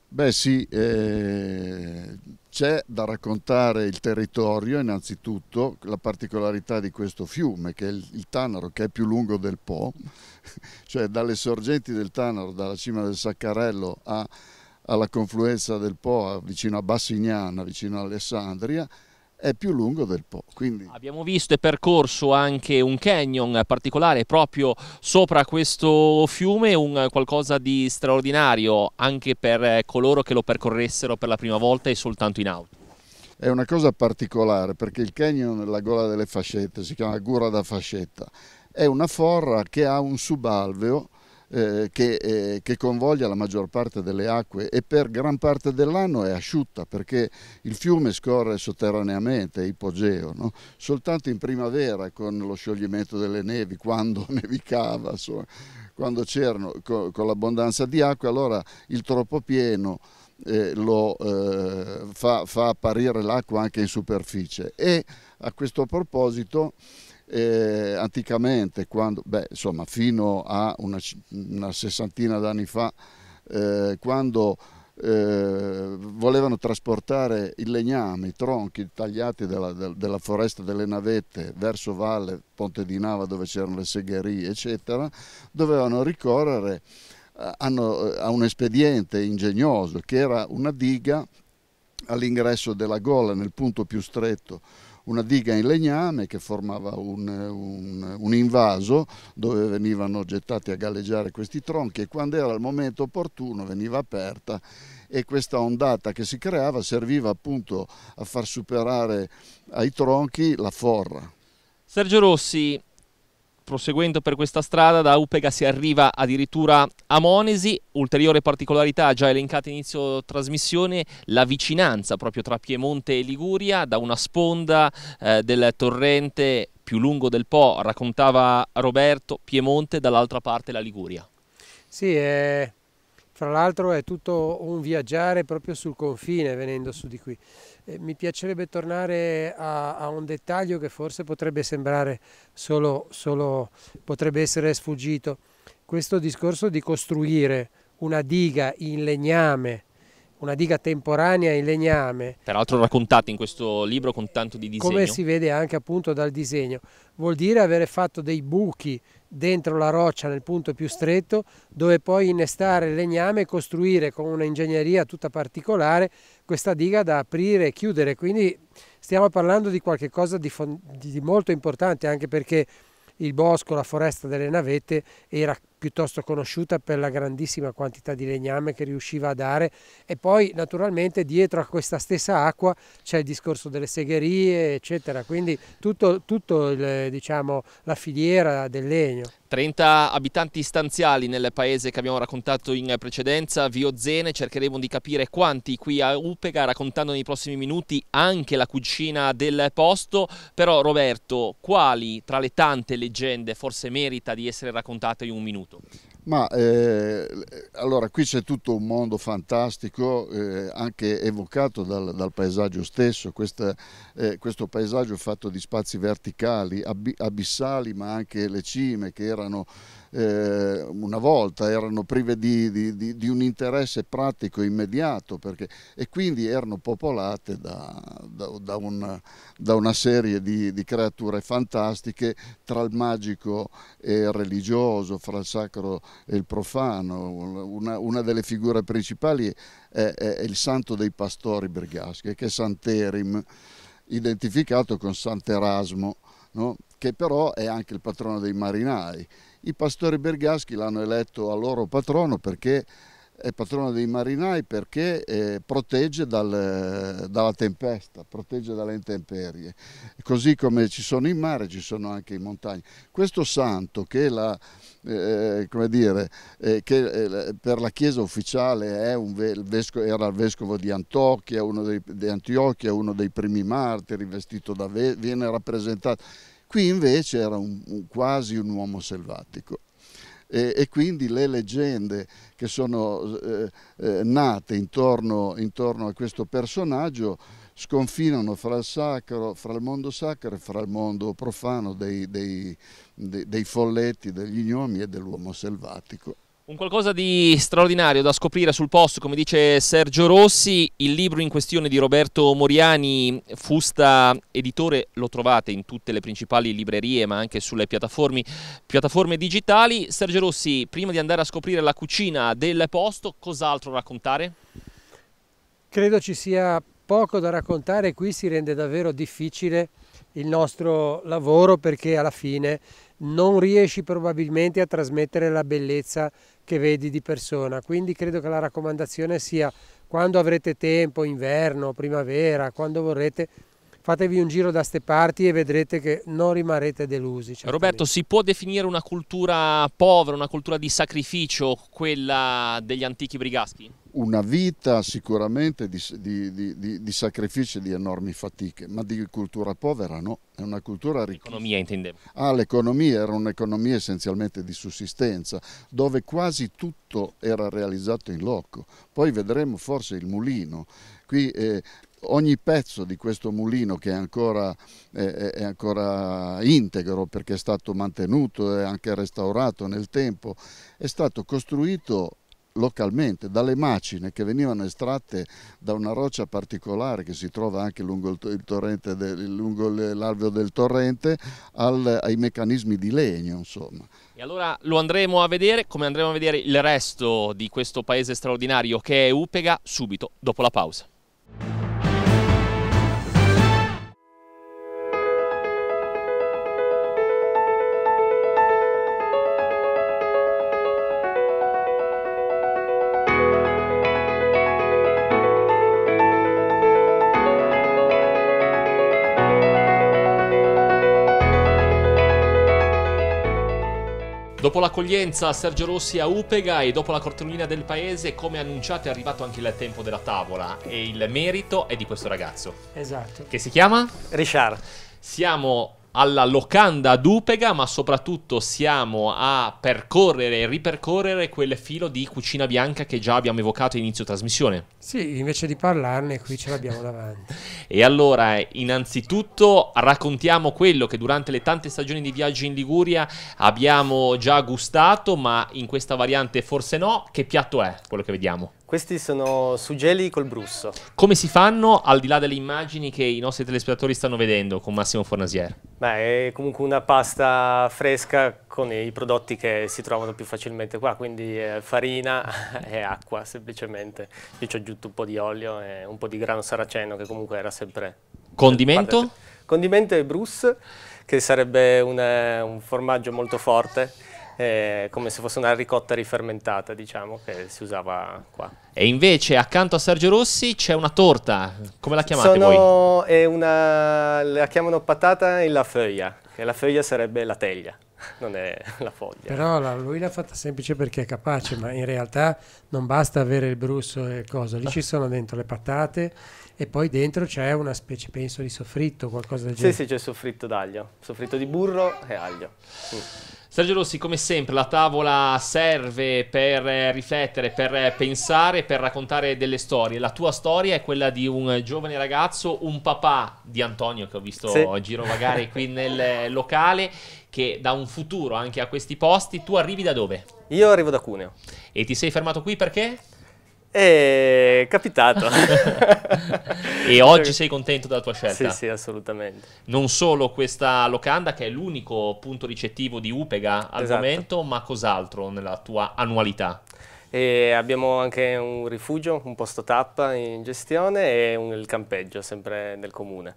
Beh sì, eh, c'è da raccontare il territorio innanzitutto, la particolarità di questo fiume che è il, il Tanaro che è più lungo del Po, (laughs) cioè dalle sorgenti del Tanaro, dalla cima del Saccarello a, alla confluenza del Po vicino a Bassignana, vicino a Alessandria, è più lungo del Po. Quindi... Abbiamo visto e percorso anche un canyon particolare proprio sopra questo fiume, un qualcosa di straordinario anche per eh, coloro che lo percorressero per la prima volta e soltanto in auto. È una cosa particolare perché il canyon è la gola delle fascette, si chiama Gura da Fascetta, è una forra che ha un subalveo eh, che, eh, che, convoglia la maggior parte delle acque e per gran parte dell'anno è asciutta perché il fiume scorre sotterraneamente, è ipogeo, no? soltanto in primavera con lo scioglimento delle nevi, (laughs) quando nevicava, insomma, quando c'erano con, con l'abbondanza di acqua, allora il troppo pieno eh, lo eh, fa, fa apparire l'acqua anche in superficie e a questo proposito eh, anticamente, quando, beh, insomma, fino a una, una sessantina d'anni fa, eh, quando eh, volevano trasportare il legname, i tronchi tagliati della, della, foresta delle navette verso Valle, Ponte di Nava dove c'erano le segherie, eccetera, dovevano ricorrere eh, a, eh, a un espediente ingegnoso che era una diga all'ingresso della gola nel punto più stretto una diga in legname che formava un, un, un invaso dove venivano gettati a galleggiare questi tronchi e quando era il momento opportuno veniva aperta e questa ondata che si creava serviva appunto a far superare ai tronchi la forra. Sergio Rossi, proseguendo per questa strada da Upega si arriva addirittura a Monesi, ulteriore particolarità già elencata inizio trasmissione, la vicinanza proprio tra Piemonte e Liguria, da una sponda eh, del torrente più lungo del Po, raccontava Roberto, Piemonte, dall'altra parte la Liguria. Sì, eh, fra l'altro è tutto un viaggiare proprio sul confine venendo su di qui. Eh, mi piacerebbe tornare a, a, un dettaglio che forse potrebbe sembrare solo, solo, potrebbe essere sfuggito. Questo discorso di costruire una diga in legname una diga temporanea in legname. Peraltro raccontata in questo libro con tanto di disegno. Come si vede anche appunto dal disegno. Vuol dire avere fatto dei buchi dentro la roccia nel punto più stretto dove poi innestare il legname e costruire con un'ingegneria tutta particolare questa diga da aprire e chiudere. Quindi stiamo parlando di qualcosa di, di molto importante anche perché il bosco, la foresta delle navette era piuttosto conosciuta per la grandissima quantità di legname che riusciva a dare e poi naturalmente dietro a questa stessa acqua c'è il discorso delle segherie eccetera quindi tutto, tutto il, diciamo, la filiera del legno 30 abitanti stanziali nel paese che abbiamo raccontato in precedenza, Vio Zene, cercheremo di capire quanti qui a Upega, raccontando nei prossimi minuti anche la cucina del posto, però Roberto, quali tra le tante leggende forse merita di essere raccontate in un minuto? ottenuto? Ma eh, allora qui c'è tutto un mondo fantastico, eh, anche evocato dal, dal paesaggio stesso, Questa, eh, questo paesaggio fatto di spazi verticali, abissali, ma anche le cime che erano eh, una volta erano prive di, di, di, di, un interesse pratico immediato perché, e quindi erano popolate da, da, da, una, da una, serie di, creature fantastiche tra il magico e il religioso, fra il sacro e il profano. Una, una delle figure principali è, è, il santo dei pastori bergaschi, che è Santerim, identificato con Sant'Erasmo. No? che però è anche il patrono dei marinai i pastori bergaschi l'hanno eletto a loro patrono perché è patrono dei marinai perché eh, protegge dal, dalla tempesta, protegge dalle intemperie. Così come ci sono in mare, ci sono anche in montagna. Questo santo che, la, eh, eh dire, eh, che eh, per la Chiesa ufficiale il vescovo, era il vescovo di Antiochia, uno dei, di Antiochia, uno dei primi martiri, vestito da viene rappresentato Qui invece era un, un, quasi un uomo selvatico. E, e, quindi le leggende che sono eh, eh, nate intorno, intorno, a questo personaggio sconfinano fra il sacro, fra il mondo sacro e fra il mondo profano dei, dei, dei, dei folletti, degli gnomi e dell'uomo selvatico. Un qualcosa di straordinario da scoprire sul posto, come dice Sergio Rossi, il libro in questione di Roberto Moriani, Fusta Editore, lo trovate in tutte le principali librerie ma anche sulle piattaforme, piattaforme digitali. Sergio Rossi, prima di andare a scoprire la cucina del posto, cos'altro raccontare? Credo ci sia poco da raccontare, qui si rende davvero difficile il nostro lavoro perché alla fine non riesci probabilmente a trasmettere la bellezza che vedi di persona, quindi credo che la raccomandazione sia quando avrete tempo, inverno, primavera, quando vorrete, fatevi un giro da ste parti e vedrete che non rimarrete delusi. Certamente. Cioè, Roberto, si può definire una cultura povera, una cultura di sacrificio, quella degli antichi brigaschi? Una vita sicuramente di, di, di, di sacrifici e di enormi fatiche, ma di cultura povera no, è una cultura ricca. L'economia intendevo. Ah, l'economia era un'economia essenzialmente di sussistenza, dove quasi tutto era realizzato in loco. Poi vedremo forse il mulino, qui eh, ogni pezzo di questo mulino che è ancora, è, è ancora, integro perché è stato mantenuto e anche restaurato nel tempo, è stato costruito localmente dalle macine che venivano estratte da una roccia particolare che si trova anche lungo, l'alveo del torrente al, ai meccanismi di legno insomma. E allora lo andremo a vedere come andremo a vedere il resto di questo paese straordinario che è Upega subito dopo la pausa. Dopo l'accoglienza a Sergio Rossi a Upega e dopo la cortellina del paese, come annunciato è arrivato anche il tempo della tavola e il merito è di questo ragazzo. Esatto. Che si chiama? Richard. Siamo alla locanda d'Upega, ma soprattutto siamo a percorrere e ripercorrere quel filo di cucina bianca che già abbiamo evocato inizio trasmissione. Sì, invece di parlarne qui ce l'abbiamo davanti. (laughs) e allora, innanzitutto raccontiamo quello che durante le tante stagioni di viaggio in Liguria abbiamo già gustato, ma in questa variante forse no. Che piatto è quello che vediamo? Questi sono sugeli col brusso. Come si fanno al di là delle immagini che i nostri telespettatori stanno vedendo con Massimo Fornasier? Beh, è comunque una pasta fresca con i prodotti che si trovano più facilmente qua, quindi eh, farina (laughs) e acqua semplicemente. Io ci ho aggiunto un po' di olio e un po' di grano saraceno che comunque era sempre... Condimento? Parte. Condimento è brus, che sarebbe un, un formaggio molto forte eh, come se fosse una ricotta rifermentata, diciamo, che si usava qua. E invece accanto a Sergio Rossi c'è una torta, come la chiamate Sono, voi? Una, la chiamano patata in la foglia, che la foglia sarebbe la teglia (laughs) non è la foglia. Però la, lui l'ha fatta semplice perché è capace, ma in realtà non basta avere il brusso e cosa, lì ci sono dentro le patate e poi dentro c'è una specie, penso, di soffritto, qualcosa del sì, genere. Sì, sì, c'è soffritto d'aglio, soffritto di burro e aglio. Mm. Sergio Rossi, come sempre, la tavola serve per riflettere, per pensare, per raccontare delle storie. La tua storia è quella di un giovane ragazzo, un papà di Antonio che ho visto sì. girovagare qui nel locale, che dà un futuro anche a questi posti. Tu arrivi da dove? Io arrivo da Cuneo. E ti sei fermato qui perché? È capitato. (laughs) e oggi sei contento della tua scelta? Sì, sì, assolutamente. Non solo questa locanda, che è l'unico punto ricettivo di Upega al esatto. momento, ma cos'altro nella tua annualità? E abbiamo anche un rifugio, un posto tappa in gestione e un, il campeggio sempre nel comune.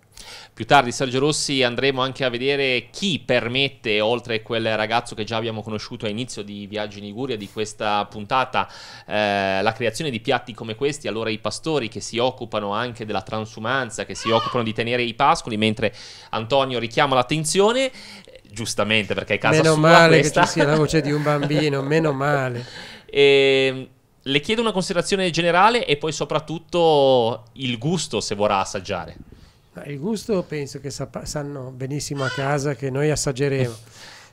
Più tardi Sergio Rossi andremo anche a vedere chi permette, oltre a quel ragazzo che già abbiamo conosciuto a inizio di Viaggi in Liguria di questa puntata, eh, la creazione di piatti come questi, allora i pastori che si occupano anche della transumanza, che si occupano di tenere i pascoli, mentre Antonio richiama l'attenzione, giustamente perché è casa meno sua Meno male che ci sia la voce di un bambino, meno male. (laughs) E ehm, le chiedo una considerazione generale e poi soprattutto il gusto se vorrà assaggiare. Ah, il gusto penso che sap- sanno benissimo a casa che noi assaggeremo.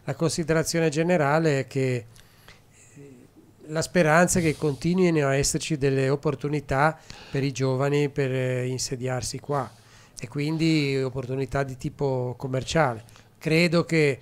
La considerazione generale è che eh, la speranza è che continuino a esserci delle opportunità per i giovani per eh, insediarsi qua e quindi opportunità di tipo commerciale. Credo che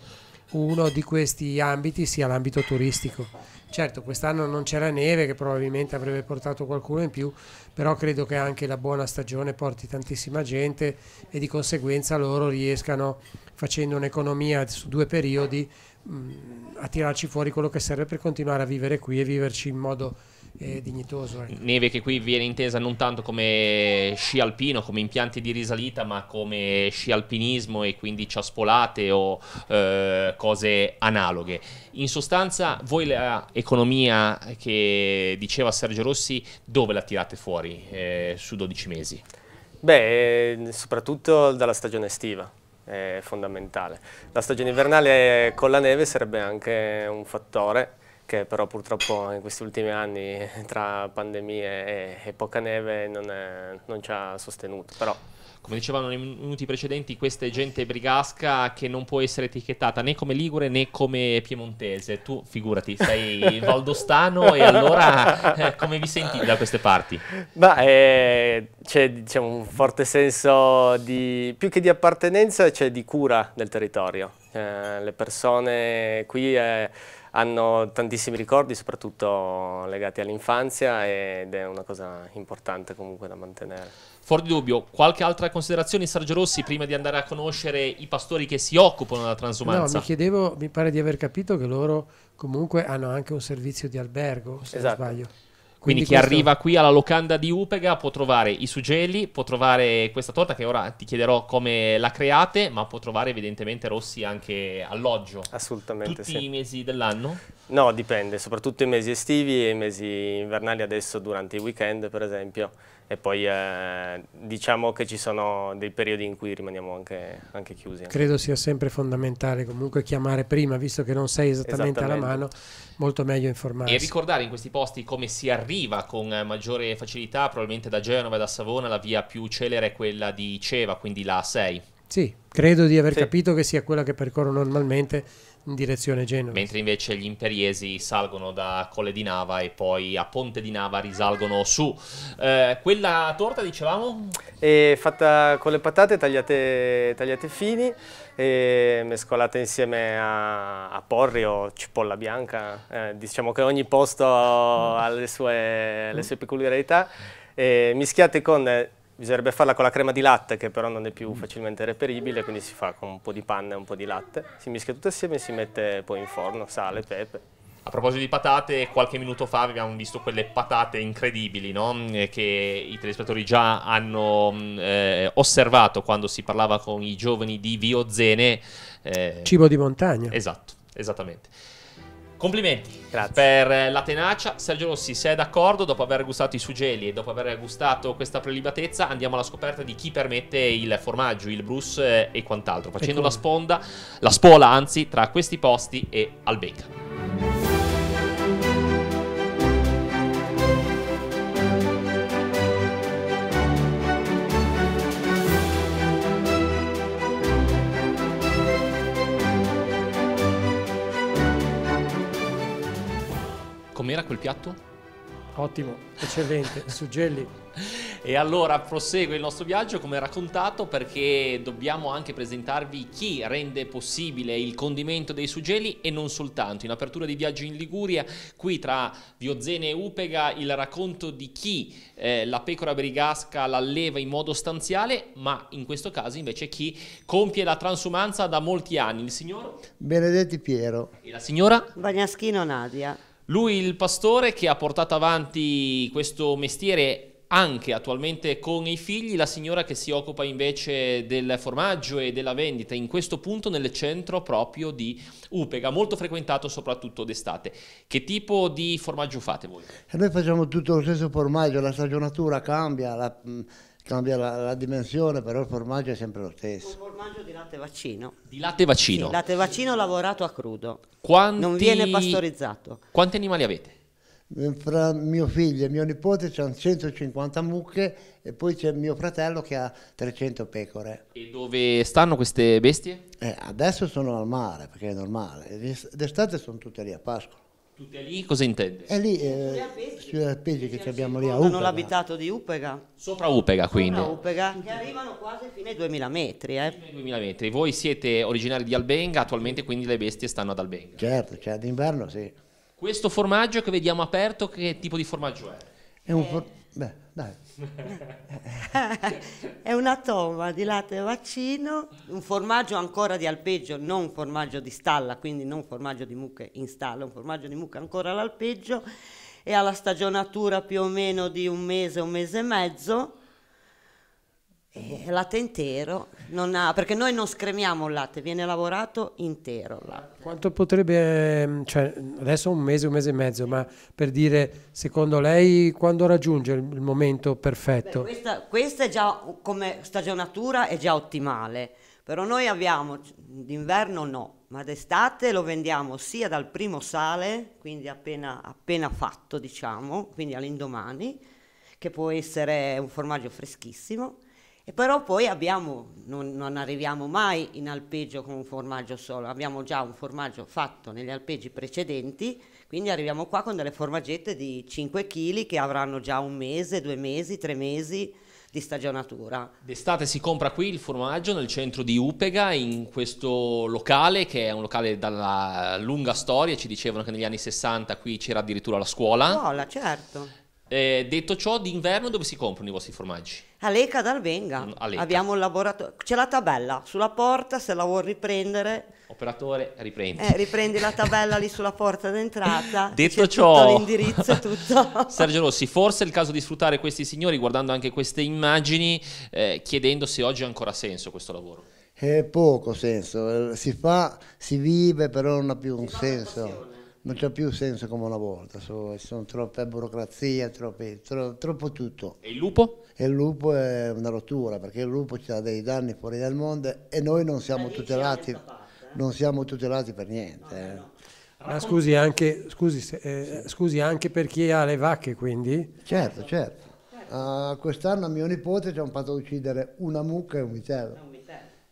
uno di questi ambiti sia l'ambito turistico Certo, quest'anno non c'era neve che probabilmente avrebbe portato qualcuno in più, però credo che anche la buona stagione porti tantissima gente e di conseguenza loro riescano, facendo un'economia su due periodi, mh, mm, a tirarci fuori quello che serve per continuare a vivere qui e viverci in modo eh, dignitoso. Ecco. Neve che qui viene intesa non tanto come sci alpino, come impianti di risalita, ma come sci alpinismo e quindi ciaspolate o eh, cose analoghe. In sostanza, voi l'economia che diceva Sergio Rossi, dove la tirate fuori eh, su 12 mesi? Beh, eh, soprattutto dalla stagione estiva è fondamentale. La stagione invernale con la neve sarebbe anche un fattore che però purtroppo in questi ultimi anni (laughs) tra pandemie e, e poca neve non, è, non ci ha sostenuto. Però come dicevano nei minuti precedenti, questa è gente brigasca che non può essere etichettata né come ligure né come piemontese. Tu figurati, sei (laughs) valdostano e allora eh, come vi senti da queste parti? Beh, eh, c'è diciamo, un forte senso di, più che di appartenenza, c'è di cura del territorio. Eh, le persone qui... Eh, hanno tantissimi ricordi, soprattutto legati all'infanzia ed è una cosa importante comunque da mantenere. Fuori di dubbio, qualche altra considerazione Sergio Rossi prima di andare a conoscere i pastori che si occupano della transumanza? No, mi chiedevo, mi pare di aver capito che loro comunque hanno anche un servizio di albergo, se esatto. non sbaglio. Quindi, chi questo... arriva qui alla locanda di Upega può trovare i suggelli, può trovare questa torta che ora ti chiederò come la create, ma può trovare evidentemente Rossi anche alloggio. Assolutamente. Tutti sì. i mesi dell'anno? No, dipende, soprattutto i mesi estivi e i mesi invernali adesso durante i weekend per esempio e poi eh, diciamo che ci sono dei periodi in cui rimaniamo anche, anche chiusi. Anche. Credo sia sempre fondamentale comunque chiamare prima, visto che non sei esattamente, esattamente, alla mano, molto meglio informarsi. E ricordare in questi posti come si arriva con eh, maggiore facilità, probabilmente da Genova e da Savona la via più celere è quella di Ceva, quindi la 6 Sì, credo di aver sì. capito che sia quella che percorro normalmente in direzione Genova. Mentre invece gli imperiesi salgono da Colle di Nava e poi a Ponte di Nava risalgono su. Eh, quella torta, dicevamo? È fatta con le patate tagliate, tagliate fini e mescolate insieme a, a porri o cipolla bianca. Eh, diciamo che ogni posto ha le sue, le sue peculiarità. E mischiate con Bisognerebbe farla con la crema di latte che però non è più facilmente reperibile, quindi si fa con un po' di panna e un po' di latte. Si mischia tutto assieme e si mette poi in forno, sale, pepe. A proposito di patate, qualche minuto fa abbiamo visto quelle patate incredibili no? Eh, che i telespettatori già hanno mm, eh, osservato quando si parlava con i giovani di Viozene. Eh... Cibo di montagna. Esatto, esattamente. Complimenti Grazie. per eh, la tenacia. Sergio Rossi, se è d'accordo, dopo aver gustato i sugeli e dopo aver gustato questa prelibatezza, andiamo alla scoperta di chi permette il formaggio, il bruce eh, e quant'altro, facendo e ecco. la sponda, la spola anzi, tra questi posti e Albeca. Com'era quel piatto? Ottimo, eccellente, (laughs) suggelli. E allora prosegue il nostro viaggio come raccontato perché dobbiamo anche presentarvi chi rende possibile il condimento dei suggelli e non soltanto. In apertura di viaggio in Liguria, qui tra Viozzene e Upega, il racconto di chi eh, la pecora brigasca l'alleva in modo stanziale, ma in questo caso invece chi compie la transumanza da molti anni. Il signor? Benedetti Piero. E la signora? Bagnaschino Nadia. Lui il pastore che ha portato avanti questo mestiere anche attualmente con i figli, la signora che si occupa invece del formaggio e della vendita, in questo punto nel centro proprio di Upega, molto frequentato soprattutto d'estate. Che tipo di formaggio fate voi? E noi facciamo tutto lo stesso formaggio, la stagionatura cambia, la mm, cambia la, la, dimensione, però il formaggio è sempre lo stesso. Un formaggio di latte vaccino. Di latte vaccino? Sì, latte vaccino lavorato a crudo. Quanti... Non viene pastorizzato. Quanti animali avete? Fra mio figlio e mio nipote c'è 150 mucche e poi c'è mio fratello che ha 300 pecore. E dove stanno queste bestie? Eh, adesso sono al mare perché è normale, d'estate sono tutte lì a Pasqua. Tutte lì, cosa intende? È lì, eh, sulle Alpesi che abbiamo lì a Upega. l'abitato di Upega. Sopra Upega quindi. Sopra Upega, che arrivano quasi fino ai 2000 metri. Eh. Fino ai 2000 metri. Voi siete originari di Albenga, attualmente quindi le bestie stanno ad Albenga. Certo, cioè d'inverno sì. Questo formaggio che vediamo aperto, che tipo di formaggio è? È un eh, for- beh, dai. (laughs) è una toma di latte vaccino, un formaggio ancora di alpeggio, non formaggio di stalla, quindi non formaggio di mucche in stalla, un formaggio di mucche ancora all'alpeggio e ha la stagionatura più o meno di un mese, un mese e mezzo eh, latte intero, ha, perché noi non scremiamo il latte, viene lavorato intero il latte. Quanto potrebbe, ehm, cioè, adesso un mese, un mese e mezzo, ma per dire, secondo lei quando raggiunge il momento perfetto? Beh, questa, questa, è già, come stagionatura, è già ottimale, però noi abbiamo, d'inverno no, ma d'estate lo vendiamo sia dal primo sale, quindi appena, appena fatto, diciamo, quindi all'indomani, che può essere un formaggio freschissimo, e però poi abbiamo, non, non, arriviamo mai in alpeggio con un formaggio solo, abbiamo già un formaggio fatto negli alpeggi precedenti, quindi arriviamo qua con delle formaggette di 5 kg che avranno già un mese, due mesi, tre mesi di stagionatura. D'estate si compra qui il formaggio nel centro di Upega, in questo locale che è un locale dalla lunga storia, ci dicevano che negli anni 60 qui c'era addirittura la scuola. La scuola, certo. Eh, detto ciò, d'inverno dove si comprano i vostri formaggi? Aleca Dalvenga. Mm, Aleca. Abbiamo un laboratorio. C'è la tabella sulla porta, se la vuoi riprendere. Operatore, riprendi. Eh, riprendi la tabella lì sulla porta d'entrata. (laughs) Detto ciò, tutto l'indirizzo (laughs) tutto. Sergio Rossi, forse è il caso di sfruttare questi signori guardando anche queste immagini, eh, chiedendo se oggi ha ancora senso questo lavoro. È poco senso, eh, si fa, si vive, però non ha più un senso non c'è più senso come una volta, sono troppe burocrazie, troppe, tro, troppo tutto. E il lupo? e il lupo è una rottura perché il lupo ci ha dei danni fuori dal mondo e noi non siamo tutelati, eh? non siamo tutelati per niente. Eh. Ma scusi anche, scusi, eh, scusi anche, per chi ha le vacche quindi? Certo, certo. Uh, quest'anno a mio nipote ci hanno fatto uccidere una mucca e un vitello.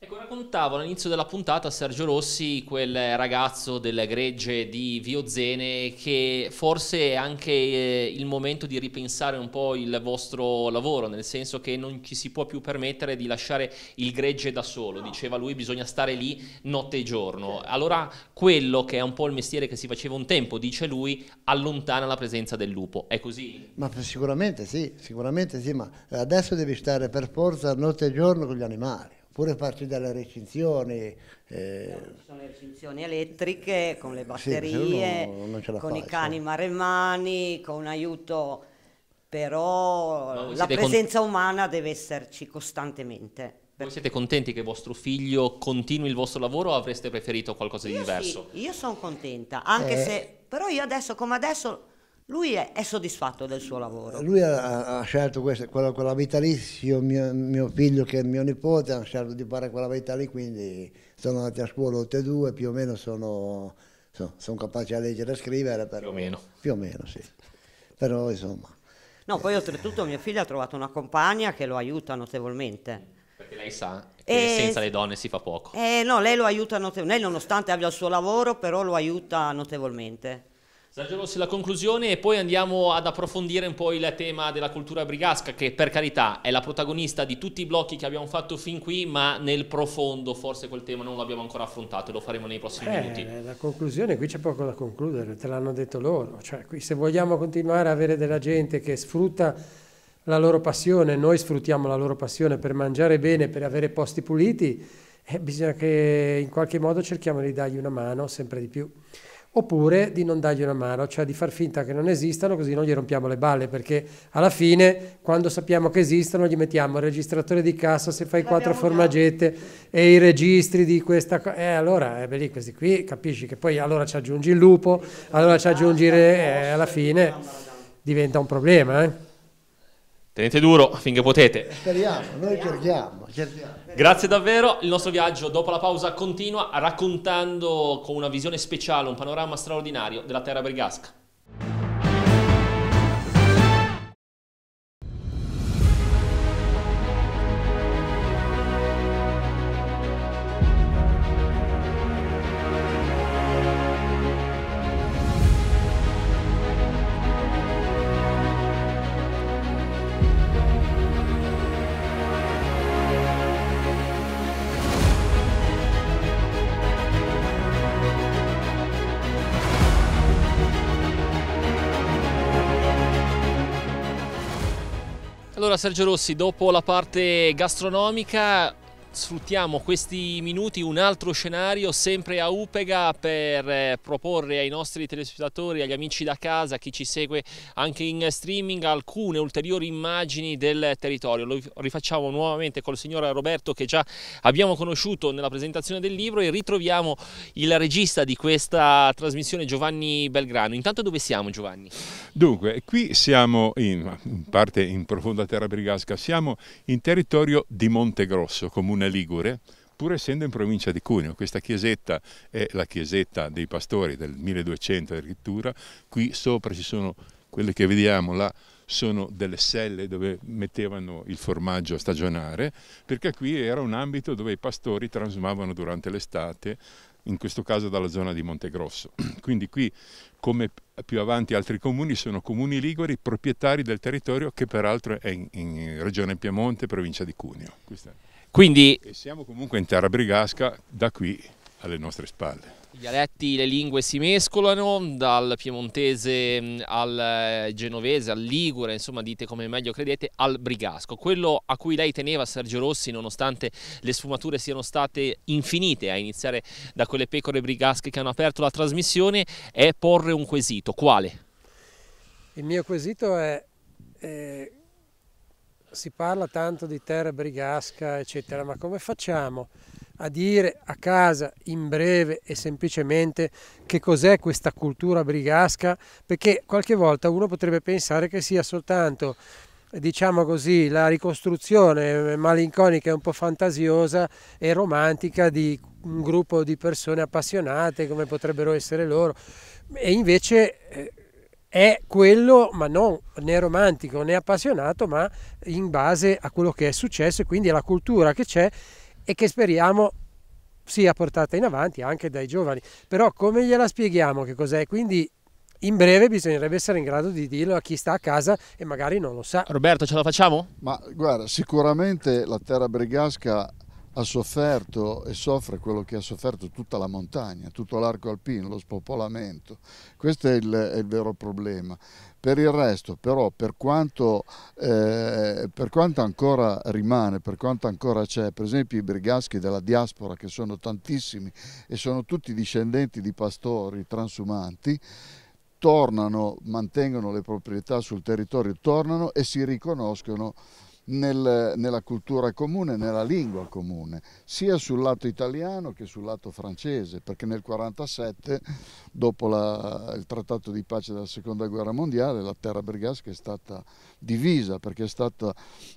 Ecco, raccontavo all'inizio della puntata a Sergio Rossi, quel ragazzo del gregge di Viozzene, che forse è anche eh, il momento di ripensare un po' il vostro lavoro, nel senso che non ci si può più permettere di lasciare il gregge da solo, diceva lui bisogna stare lì notte e giorno. Allora quello che è un po' il mestiere che si faceva un tempo, dice lui, allontana la presenza del lupo, è così? Ma sicuramente sì, sicuramente sì, ma adesso devi stare per forza notte e giorno con gli animali pure parti dalla recinzione. Eh. Ci sono le recinzioni elettriche con le batterie, sì, non, non con fai, i cani sì. maremani, con un aiuto, però no, la presenza con... umana deve esserci costantemente. Voi siete contenti che vostro figlio continui il vostro lavoro o avreste preferito qualcosa di io diverso? Sì, io sono contenta, anche eh. se... Però io adesso, come adesso, lui è, è soddisfatto del suo lavoro. Lui ha, ha scelto questa, quella, quella, vita lì, io, mio, mio, figlio che è mio nipote hanno scelto di fare quella vita lì, quindi sono andati a scuola tutti e due, più o meno sono, sono, sono capaci a leggere e scrivere. Però, più o meno. Più o meno, sì. Però insomma... No, poi oltretutto mio figlio ha trovato una compagna che lo aiuta notevolmente. Perché lei sa che eh, senza le donne si fa poco. Eh no, lei lo aiuta notevolmente, lei nonostante abbia il suo lavoro, però lo aiuta notevolmente. Sergio Rossi, la conclusione e poi andiamo ad approfondire un po' il tema della cultura brigasca che per carità è la protagonista di tutti i blocchi che abbiamo fatto fin qui ma nel profondo forse quel tema non l'abbiamo ancora affrontato e lo faremo nei prossimi eh, minuti. La conclusione, qui c'è poco da concludere, te l'hanno detto loro, cioè qui se vogliamo continuare a avere della gente che sfrutta la loro passione, noi sfruttiamo la loro passione per mangiare bene, per avere posti puliti, eh, bisogna che in qualche modo cerchiamo di dargli una mano sempre di più oppure di non dargli una mano, cioè di far finta che non esistano così non gli rompiamo le balle, perché alla fine quando sappiamo che esistono gli mettiamo il registratore di cassa se fai quattro formaggette e i registri di questa cosa, eh, allora eh, lì, questi qui capisci che poi allora ci aggiungi il lupo, allora ci aggiungi eh, alla fine diventa un problema. Eh. Tenete duro finché potete. Speriamo, noi cerchiamo, cerchiamo. Grazie davvero, il nostro viaggio dopo la pausa continua raccontando con una visione speciale un panorama straordinario della terra bergasca. Allora Sergio Rossi, dopo la parte gastronomica Sfruttiamo questi minuti un altro scenario sempre a Upega per eh, proporre ai nostri telespettatori, agli amici da casa, a chi ci segue anche in streaming alcune ulteriori immagini del territorio. Lo rifacciamo nuovamente col signor Roberto che già abbiamo conosciuto nella presentazione del libro e ritroviamo il regista di questa trasmissione Giovanni Belgrano. Intanto dove siamo Giovanni? Dunque, qui siamo in, in parte in profonda terra brigasca, siamo in territorio di Monte Grosso, comune comune ligure, pur essendo in provincia di Cuneo. Questa chiesetta è la chiesetta dei pastori del 1200 addirittura, qui sopra ci sono quelle che vediamo là, sono delle selle dove mettevano il formaggio a stagionare, perché qui era un ambito dove i pastori transumavano durante l'estate, in questo caso dalla zona di Montegrosso. (clears throat) Quindi qui, come più avanti altri comuni, sono comuni liguri proprietari del territorio che peraltro è in, in regione Piemonte, provincia di Cuneo. Quindi... E siamo comunque in terra brigasca da qui alle nostre spalle. I dialetti, le lingue si mescolano, dal piemontese mm, al eh, genovese, al ligure, insomma dite come meglio credete, al brigasco. Quello a cui lei teneva Sergio Rossi, nonostante le sfumature siano state infinite, a iniziare da quelle pecore brigasche che hanno aperto la trasmissione, è porre un quesito. Quale? Il mio quesito è... Eh si parla tanto di terra brigasca, eccetera, ma come facciamo a dire a casa in breve e semplicemente che cos'è questa cultura brigasca? Perché qualche volta uno potrebbe pensare che sia soltanto diciamo così, la ricostruzione malinconica e un po' fantasiosa e romantica di un gruppo di persone appassionate come potrebbero essere loro e invece eh, è quello, ma non né romantico né appassionato, ma in base a quello che è successo e quindi alla cultura che c'è e che speriamo sia portata in avanti anche dai giovani. Però come gliela spieghiamo che cos'è? Quindi in breve bisognerebbe essere in grado di dirlo a chi sta a casa e magari non lo sa. Roberto, ce la facciamo? Ma guarda, sicuramente la terra brigasca ha sofferto e soffre quello che ha sofferto tutta la montagna, tutto l'arco alpino, lo spopolamento. Questo è il, è il, vero problema. Per il resto però, per quanto, eh, per quanto ancora rimane, per quanto ancora c'è, per esempio i brigaschi della diaspora che sono tantissimi e sono tutti discendenti di pastori transumanti, tornano, mantengono le proprietà sul territorio, tornano e si riconoscono nel, nella cultura comune, nella lingua comune, sia sul lato italiano che sul lato francese, perché nel 1947, dopo la, il trattato di pace della seconda guerra mondiale, la terra bergasca è stata divisa perché è stato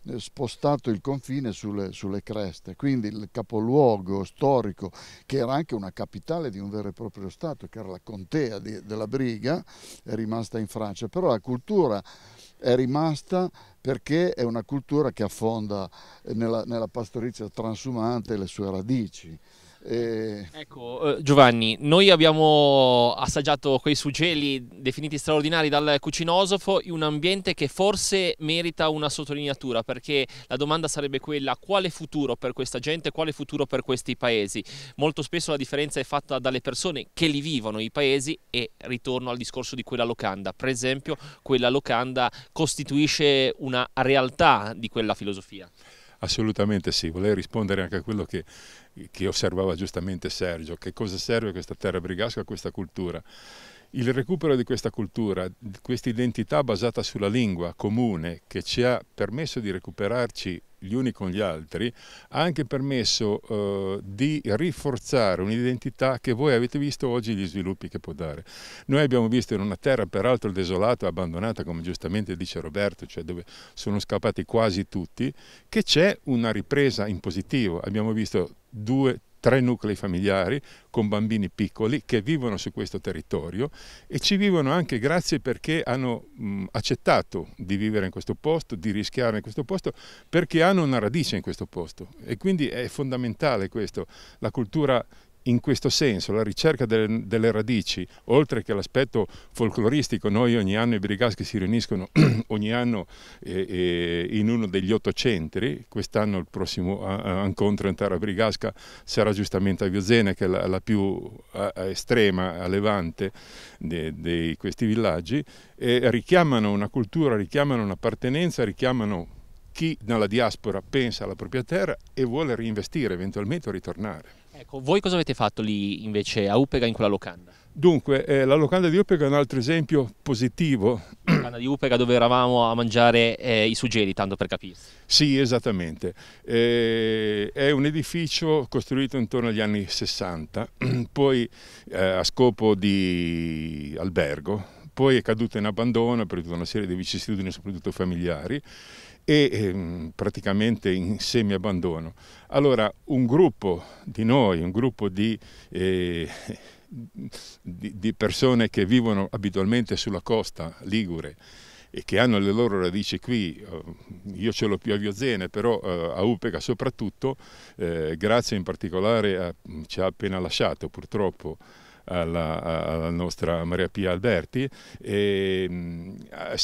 eh, spostato il confine sulle, sulle creste, quindi il capoluogo storico, che era anche una capitale di un vero e proprio Stato, che era la contea di, della Briga, è rimasta in Francia, però la cultura è rimasta perché è una cultura che affonda nella, nella pastorizia transumante le sue radici. E... Eh, ecco, eh, Giovanni, noi abbiamo assaggiato quei sugeli definiti straordinari dal cucinosofo in un ambiente che forse merita una sottolineatura, perché la domanda sarebbe quella quale futuro per questa gente, quale futuro per questi paesi. Molto spesso la differenza è fatta dalle persone che li vivono, i paesi, e ritorno al discorso di quella locanda. Per esempio, quella locanda costituisce una realtà di quella filosofia. Assolutamente sì, volevo rispondere anche a quello che, che osservava giustamente Sergio, che cosa serve questa terra brigasca, questa cultura? Il recupero di questa cultura, di questa identità basata sulla lingua comune che ci ha permesso di recuperarci gli uni con gli altri, ha anche permesso eh, di rinforzare un'identità che voi avete visto oggi gli sviluppi che può dare. Noi abbiamo visto in una terra peraltro desolata, abbandonata, come giustamente dice Roberto, cioè dove sono scappati quasi tutti, che c'è una ripresa in positivo. Abbiamo visto due, tre nuclei familiari con bambini piccoli che vivono su questo territorio e ci vivono anche grazie perché hanno mh, accettato di vivere in questo posto, di rischiare in questo posto, perché hanno una radice in questo posto e quindi è fondamentale questo. La cultura in questo senso la ricerca delle, delle radici, oltre che l'aspetto folcloristico, noi ogni anno i brigaschi si riuniscono (clears throat) ogni anno eh, eh, in uno degli otto centri, quest'anno il prossimo incontro in Terra Brigasca sarà giustamente a Viozene che è la, la più a, a estrema, a levante di questi villaggi, eh, richiamano una cultura, richiamano un'appartenenza, richiamano chi nella diaspora pensa alla propria terra e vuole reinvestire, eventualmente ritornare. Ecco, voi cosa avete fatto lì invece a Upega in quella locanda? Dunque, eh, la locanda di Upega è un altro esempio positivo. La locanda di Upega dove eravamo a mangiare eh, i suggeri, tanto per capirsi. Sì, esattamente. Eh, è un edificio costruito intorno agli anni 60, (clears throat) poi eh, a scopo di albergo, poi è caduto in abbandono per tutta una serie di vicissitudini, soprattutto familiari, e ehm, praticamente in semi-abbandono. Allora un gruppo di noi, un gruppo di, eh, di, di persone che vivono abitualmente sulla costa ligure, e che hanno le loro radici qui, eh, io ce l'ho più a Viozene, però eh, a Upega soprattutto, eh, grazie in particolare a, eh, ci ha appena lasciato purtroppo alla, alla nostra Maria Pia Alberti, e, mh, mm, eh,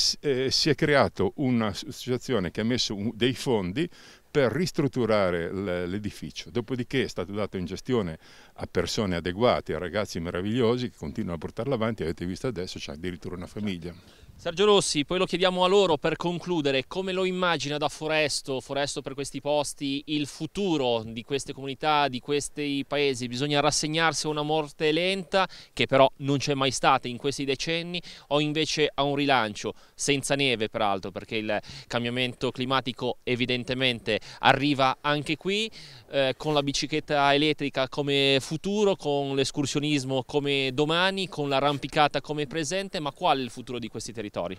eh, si è creata un'associazione che ha messo un, dei fondi per ristrutturare l'edificio. Dopodiché è stato dato in gestione a persone adeguate, a ragazzi meravigliosi che continuano a portarlo avanti. Avete visto adesso, c'è addirittura una famiglia. Sergio Rossi, poi lo chiediamo a loro per concludere, come lo immagina da Foresto, Foresto per questi posti, il futuro di queste comunità, di questi paesi? Bisogna rassegnarsi a una morte lenta, che però non c'è mai stata in questi decenni, o invece a un rilancio, senza neve peraltro, perché il cambiamento climatico evidentemente arriva anche qui, eh, con la bicicletta elettrica come futuro, con l'escursionismo come domani, con l'arrampicata come presente, ma qual è il futuro di questi territori? territori?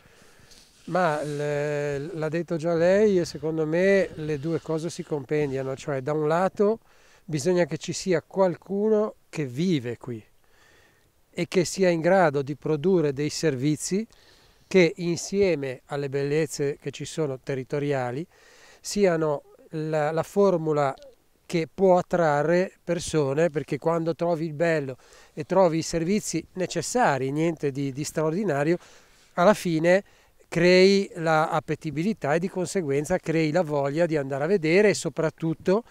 Ma l'ha detto già lei e secondo me le due cose si compendiano, cioè da un lato bisogna che ci sia qualcuno che vive qui e che sia in grado di produrre dei servizi che insieme alle bellezze che ci sono territoriali siano la, la formula che può attrarre persone perché quando trovi il bello e trovi i servizi necessari, niente di, di straordinario, alla fine crei la appetibilità e di conseguenza crei la voglia di andare a vedere e soprattutto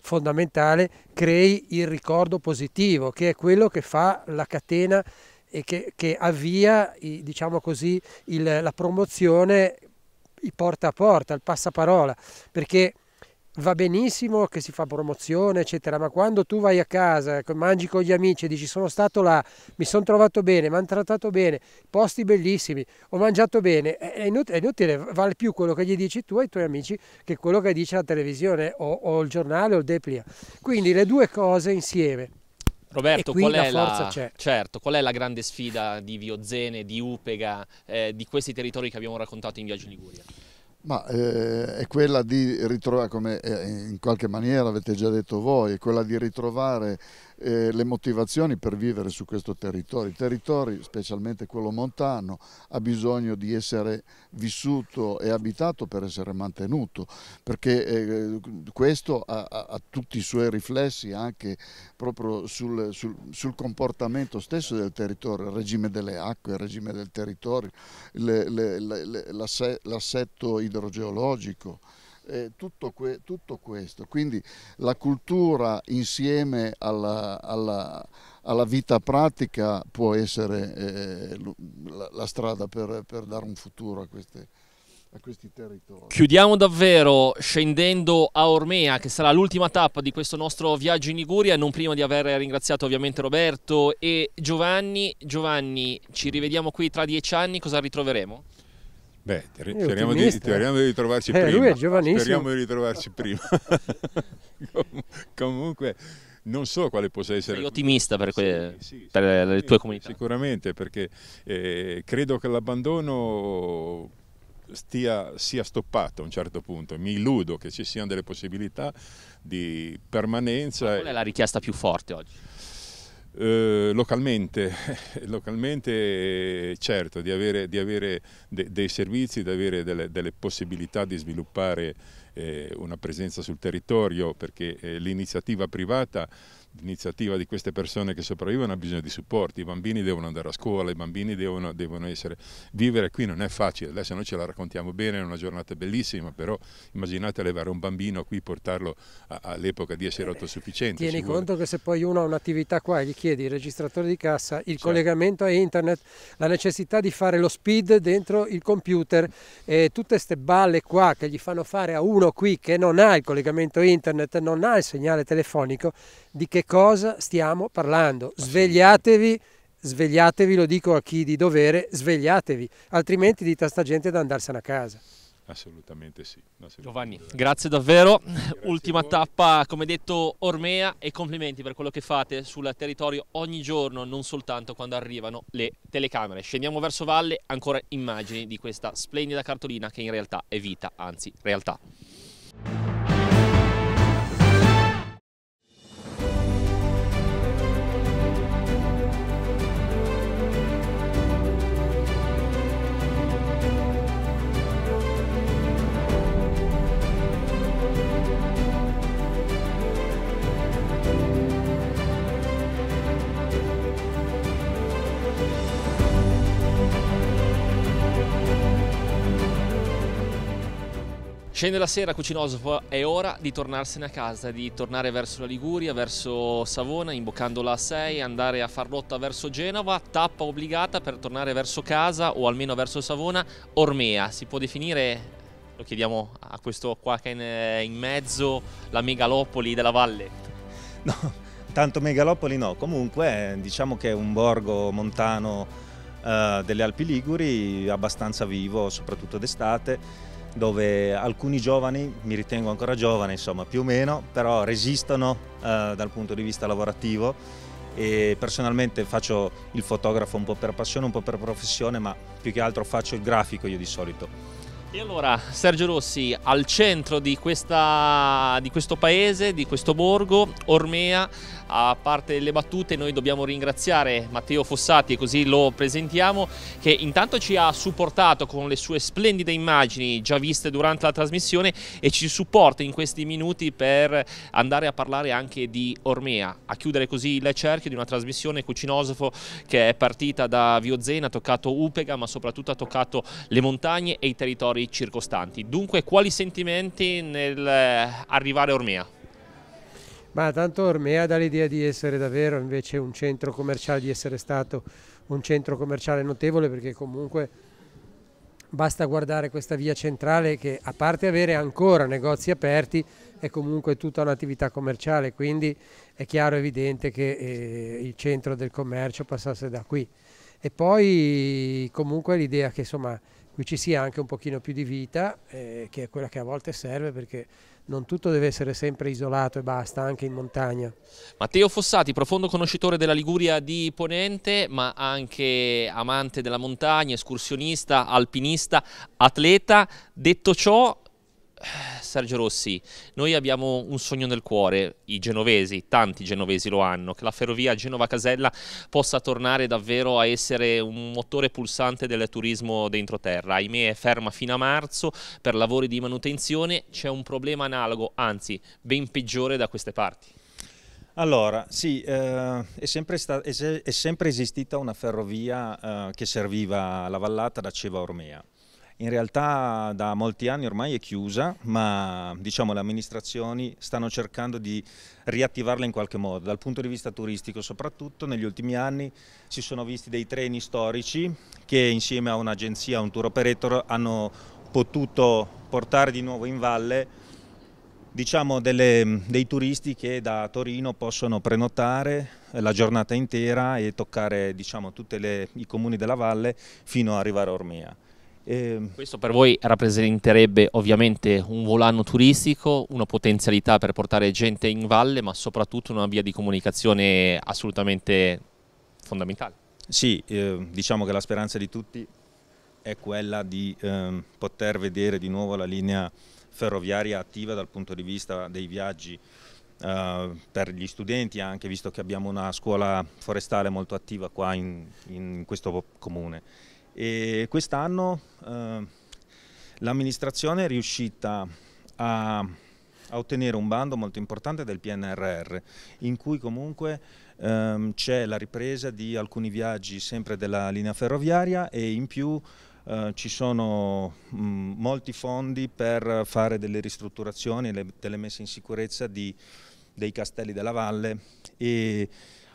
fondamentale crei il ricordo positivo che è quello che fa la catena e che, che avvia diciamo così il, la promozione porta a porta il passaparola perché va benissimo che si fa promozione, eccetera, ma quando tu vai a casa, mangi con gli amici e dici sono stato là, mi sono trovato bene, mi hanno trattato bene, posti bellissimi, ho mangiato bene, è inutile, è inutile, vale più quello che gli dici tu ai tuoi amici che quello che dice la televisione o, o il giornale o il deplia. Quindi le due cose insieme. Roberto, qual è la, la certo, qual è la grande sfida di Viozzene, di Upega, eh, di questi territori che abbiamo raccontato in Viaggio Liguria? Ma eh, è quella di ritrovare, come eh, in qualche maniera avete già detto voi, è quella di ritrovare eh, le motivazioni per vivere su questo territorio. Il territorio, specialmente quello montano, ha bisogno di essere vissuto e abitato per essere mantenuto, perché eh, questo ha, ha, tutti i suoi riflessi anche proprio sul, sul, sul, comportamento stesso del territorio, il regime delle acque, il regime del territorio, l'assetto idrogeologico eh, tutto, que tutto, questo. Quindi la cultura insieme alla, alla, alla vita pratica può essere eh, la, la, strada per, per, dare un futuro a queste a questi territori. Chiudiamo davvero scendendo a Ormea, che sarà l'ultima tappa di questo nostro viaggio in Liguria, non prima di aver ringraziato ovviamente Roberto e Giovanni. Giovanni, ci rivediamo qui tra dieci anni, cosa ritroveremo? Beh, speriamo di, eh. speriamo di, ritrovarci eh, prima. Lui è giovanissimo. Speriamo di ritrovarci prima. (laughs) Com comunque, non so quale possa essere. Sei ottimista per, quelle, sì, sì, per sì, le tue comunità? Sicuramente, perché eh, credo che l'abbandono sia stoppato a un certo punto. Mi illudo che ci siano delle possibilità di permanenza. Ma qual è la richiesta più forte oggi? Eh, localmente, (laughs) localmente, eh, certo, di avere, di avere de, dei servizi, di avere delle, delle possibilità di sviluppare eh, una presenza sul territorio, perché eh, l'iniziativa privata l'iniziativa di queste persone che sopravvivono ha bisogno di supporti, i bambini devono andare a scuola, i bambini devono, devono essere... Vivere qui non è facile, adesso noi ce la raccontiamo bene, è una giornata bellissima, però immaginate levare un bambino qui, portarlo all'epoca di essere eh, autosufficiente. Tieni conto vuole. che se poi uno ha un'attività qua e gli chiedi il registratore di cassa, il certo. collegamento a internet, la necessità di fare lo speed dentro il computer, e tutte queste balle qua che gli fanno fare a uno qui che non ha il collegamento internet, non ha il segnale telefonico, di che cosa stiamo parlando. Svegliatevi, svegliatevi, lo dico a chi di dovere, svegliatevi, altrimenti dite a sta gente da andarsene a casa. Assolutamente sì. Assolutamente Giovanni, dovere. grazie davvero. Grazie (laughs) Ultima tappa, come detto, Ormea e complimenti per quello che fate sul territorio ogni giorno, non soltanto quando arrivano le telecamere. Scendiamo verso valle, ancora immagini di questa splendida cartolina che in realtà è vita, anzi realtà. Scende la sera, Cucinosofo, è ora di tornarsene a casa, di tornare verso la Liguria, verso Savona, imboccando la 6, andare a far rotta verso Genova, tappa obbligata per tornare verso casa o almeno verso Savona, Ormea, si può definire lo chiediamo a questo qua che è in eh, mezzo, la megalopoli della valle. (laughs) No, tanto megalopoli no, comunque eh, diciamo che è un borgo montano eh, delle Alpi Liguri abbastanza vivo, soprattutto d'estate dove alcuni giovani, mi ritengo ancora giovane insomma più o meno, però resistono eh, dal punto di vista lavorativo e personalmente faccio il fotografo un po' per passione, un po' per professione, ma più che altro faccio il grafico io di solito. E allora Sergio Rossi al centro di, questa, di questo paese, di questo borgo, Ormea, a parte le battute noi dobbiamo ringraziare Matteo Fossati, così lo presentiamo, che intanto ci ha supportato con le sue splendide immagini già viste durante la trasmissione e ci supporta in questi minuti per andare a parlare anche di Ormea, a chiudere così il cerchio di una trasmissione cucinosofo che è partita da Viozena, ha toccato Upega ma soprattutto ha toccato le montagne e i territori circostanti. Dunque quali sentimenti nell'arrivare eh, a Ormea? Ma tanto Ormea dà l'idea di essere davvero invece un centro commerciale, di essere stato un centro commerciale notevole perché comunque basta guardare questa via centrale che a parte avere ancora negozi aperti è comunque tutta un'attività commerciale quindi è chiaro e evidente che eh, il centro del commercio passasse da qui e poi comunque l'idea che insomma qui ci sia anche un pochino più di vita, eh, che è quella che a volte serve perché non tutto deve essere sempre isolato e basta, anche in montagna. Matteo Fossati, profondo conoscitore della Liguria di Ponente, ma anche amante della montagna, escursionista, alpinista, atleta. Detto ciò, Sergio Rossi, noi abbiamo un sogno nel cuore, i genovesi, tanti genovesi lo hanno, che la ferrovia Genova-Casella possa tornare davvero a essere un motore pulsante del turismo dentro terra. Ahimè è ferma fino a marzo per lavori di manutenzione, c'è un problema analogo, anzi ben peggiore da queste parti. Allora, sì, eh, è, sempre è, sempre esistita una ferrovia eh, che serviva la vallata da Ceva Ormea in realtà da molti anni ormai è chiusa, ma diciamo, le amministrazioni stanno cercando di riattivarla in qualche modo, dal punto di vista turistico soprattutto negli ultimi anni si sono visti dei treni storici che insieme a un'agenzia, un tour operator hanno potuto portare di nuovo in valle diciamo delle, dei turisti che da Torino possono prenotare la giornata intera e toccare diciamo, tutti i comuni della valle fino ad arrivare a Ormea. Eh, Questo per voi rappresenterebbe ovviamente un volano turistico, una potenzialità per portare gente in valle, ma soprattutto una via di comunicazione assolutamente fondamentale. Sì, eh, diciamo che la speranza di tutti è quella di eh, poter vedere di nuovo la linea ferroviaria attiva dal punto di vista dei viaggi Uh, per gli studenti anche, visto che abbiamo una scuola forestale molto attiva qua in, in questo comune. E quest'anno eh, l'amministrazione è riuscita a, a, ottenere un bando molto importante del PNRR in cui comunque ehm, c'è la ripresa di alcuni viaggi sempre della linea ferroviaria e in più eh, ci sono mh, molti fondi per fare delle ristrutturazioni, le, delle messe in sicurezza di, dei castelli della valle e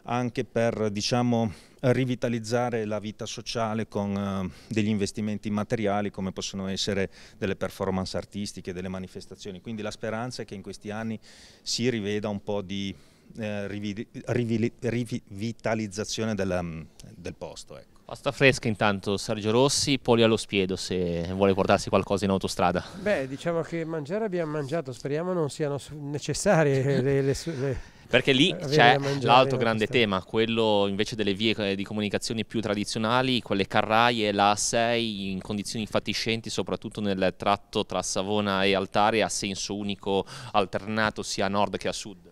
anche per diciamo, rivitalizzare la vita sociale con eh, degli investimenti materiali come possono essere delle performance artistiche, delle manifestazioni. Quindi la speranza è che in questi anni si riveda un po' di eh, rivitalizzazione della, mm, del posto. Ecco. Pasta fresca intanto, Sergio Rossi, Poli allo spiedo se vuole portarsi qualcosa in autostrada. Beh, diciamo che mangiare abbiamo mangiato, speriamo non siano necessarie le, le, le perché lì eh, c'è l'altro grande tema, quello invece delle vie eh, di comunicazione più tradizionali, quelle carraie, la A6 in condizioni fatiscenti, soprattutto nel tratto tra Savona e Altare, a senso unico alternato sia a nord che a sud.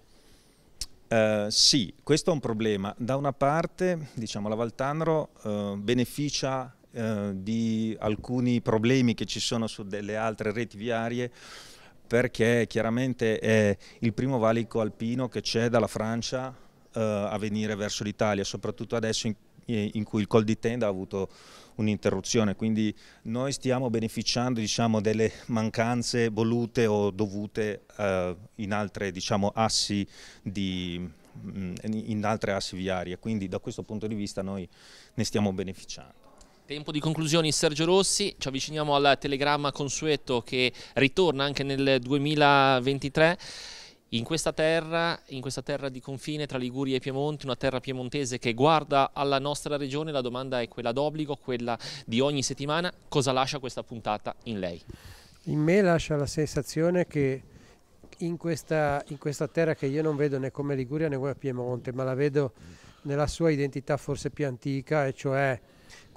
Uh, sì, questo è un problema. Da una parte, diciamo, la Valtanro uh, beneficia uh, di alcuni problemi che ci sono su delle altre reti viarie perché chiaramente è il primo valico alpino che c'è dalla Francia eh, a venire verso l'Italia, soprattutto adesso in, eh, in, cui il Col di Tenda ha avuto un'interruzione, quindi noi stiamo beneficiando diciamo, delle mancanze volute o dovute eh, in, altre, diciamo, di, mm, in altre assi viarie, quindi da questo punto di vista noi ne stiamo beneficiando. Tempo di conclusioni Sergio Rossi, ci avviciniamo al telegramma consueto che ritorna anche nel 2023. In questa, terra, in questa terra di confine tra Liguria e Piemonte, una terra piemontese che guarda alla nostra regione, la domanda è quella d'obbligo, quella di ogni settimana, cosa lascia questa puntata in lei? In me lascia la sensazione che in questa, in questa terra che io non vedo né come Liguria né come Piemonte, ma la vedo nella sua identità forse più antica, e cioè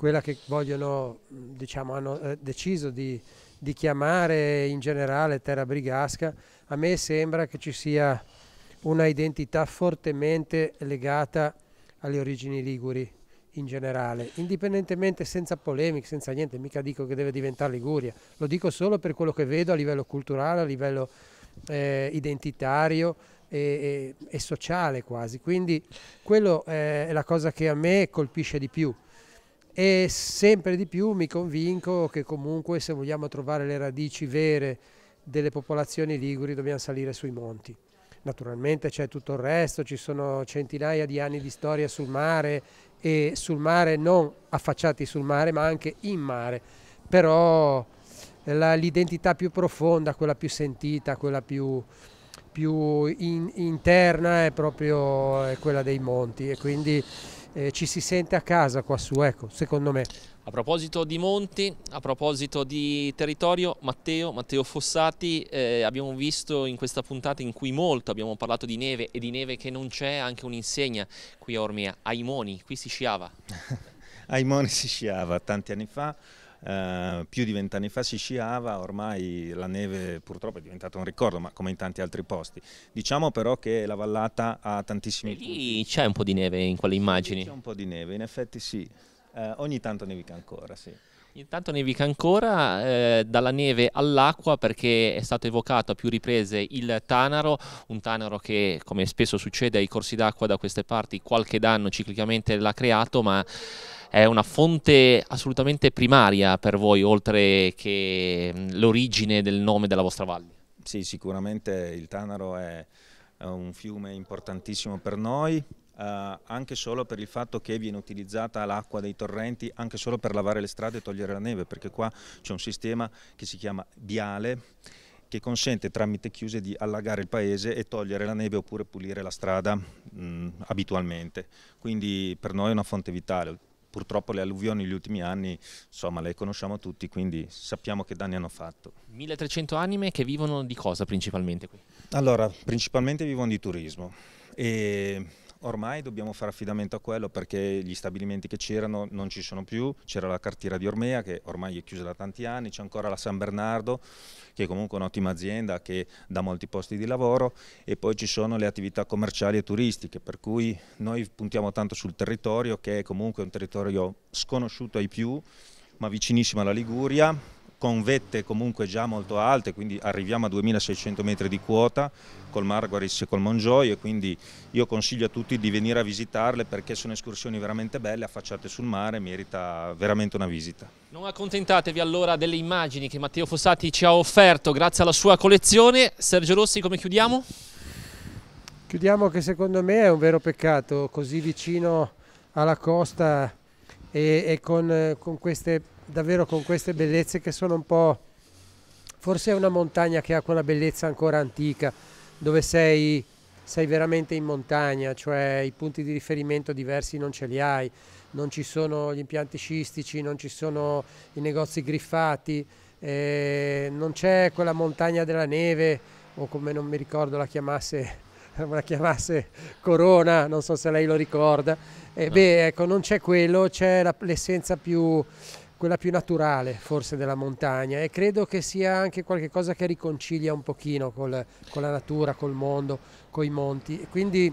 quella che vogliono, diciamo, hanno eh, deciso di, di, chiamare in generale terra brigasca, a me sembra che ci sia una identità fortemente legata alle origini liguri in generale, indipendentemente senza polemiche, senza niente, mica dico che deve diventare Liguria, lo dico solo per quello che vedo a livello culturale, a livello eh, identitario e, e, e, sociale quasi, quindi quello eh, è la cosa che a me colpisce di più e sempre di più mi convinco che comunque se vogliamo trovare le radici vere delle popolazioni liguri dobbiamo salire sui monti. Naturalmente c'è tutto il resto, ci sono centinaia di anni di storia sul mare e sul mare non affacciati sul mare ma anche in mare, però eh, l'identità più profonda, quella più sentita, quella più, più in, interna è proprio quella dei monti e quindi eh, ci si sente a casa qua su, ecco, secondo me. A proposito di monti, a proposito di territorio, Matteo, Matteo Fossati, eh, abbiamo visto in questa puntata in cui molto abbiamo parlato di neve e di neve che non c'è, anche un'insegna qui a Ormea, Aimoni, qui si sciava. (laughs) Aimoni si sciava tanti anni fa, eh, più di vent'anni fa si sciava, ormai la neve purtroppo è diventata un ricordo, ma come in tanti altri posti. Diciamo però che la vallata ha tantissimi... E lì c'è un po' di neve in quelle immagini? C'è un po' di neve, in effetti sì, eh, ogni tanto nevica ancora, sì. Intanto nevica ancora, eh, dalla neve all'acqua perché è stato evocato a più riprese il Tanaro, un Tanaro che come spesso succede ai corsi d'acqua da queste parti qualche danno ciclicamente l'ha creato ma è una fonte assolutamente primaria per voi, oltre che mm, l'origine del nome della vostra valle. Sì, sicuramente il Tanaro è un fiume importantissimo per noi, Uh, anche solo per il fatto che viene utilizzata l'acqua dei torrenti anche solo per lavare le strade e togliere la neve, perché qua c'è un sistema che si chiama Biale, che consente tramite chiuse di allagare il paese e togliere la neve oppure pulire la strada mh, mm, abitualmente. Quindi per noi è una fonte vitale purtroppo le alluvioni negli ultimi anni, insomma, le conosciamo tutti, quindi sappiamo che danni hanno fatto. 1300 anime che vivono di cosa principalmente qui? Allora, principalmente vivono di turismo e Ormai dobbiamo fare affidamento a quello perché gli stabilimenti che c'erano non ci sono più, c'era la cartiera di Ormea che ormai è chiusa da tanti anni, c'è ancora la San Bernardo che è comunque un'ottima azienda che dà molti posti di lavoro e poi ci sono le attività commerciali e turistiche per cui noi puntiamo tanto sul territorio che è comunque un territorio sconosciuto ai più ma vicinissimo alla Liguria con vette comunque già molto alte, quindi arriviamo a 2600 metri di quota col Marguaris e col Mongioio e quindi io consiglio a tutti di venire a visitarle perché sono escursioni veramente belle, affacciate sul mare, merita veramente una visita. Non accontentatevi allora delle immagini che Matteo Fossati ci ha offerto grazie alla sua collezione. Sergio Rossi, come chiudiamo? Chiudiamo che secondo me è un vero peccato, così vicino alla costa e, e con, eh, con queste davvero con queste bellezze che sono un po'... Forse è una montagna che ha quella bellezza ancora antica, dove sei, sei veramente in montagna, cioè i punti di riferimento diversi non ce li hai, non ci sono gli impianti scistici, non ci sono i negozi griffati, eh, non c'è quella montagna della neve, o come non mi ricordo la chiamasse (laughs) la chiamasse Corona, non so se lei lo ricorda. Eh, no. Beh, ecco, non c'è quello, c'è l'essenza più quella più naturale forse della montagna e credo che sia anche qualcosa che riconcilia un pochino col, con la natura, col mondo, coi monti quindi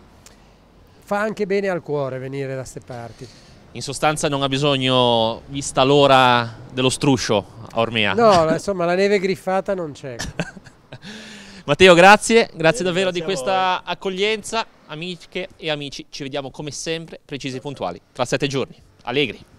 fa anche bene al cuore venire da queste parti. In sostanza non ha bisogno, vista l'ora, dello struscio a Ormia. No, insomma la neve griffata non c'è. (laughs) Matteo, grazie, grazie eh, davvero grazie di questa accoglienza. Amiche e amici, ci vediamo come sempre, precisi e puntuali, tra sette giorni. Allegri.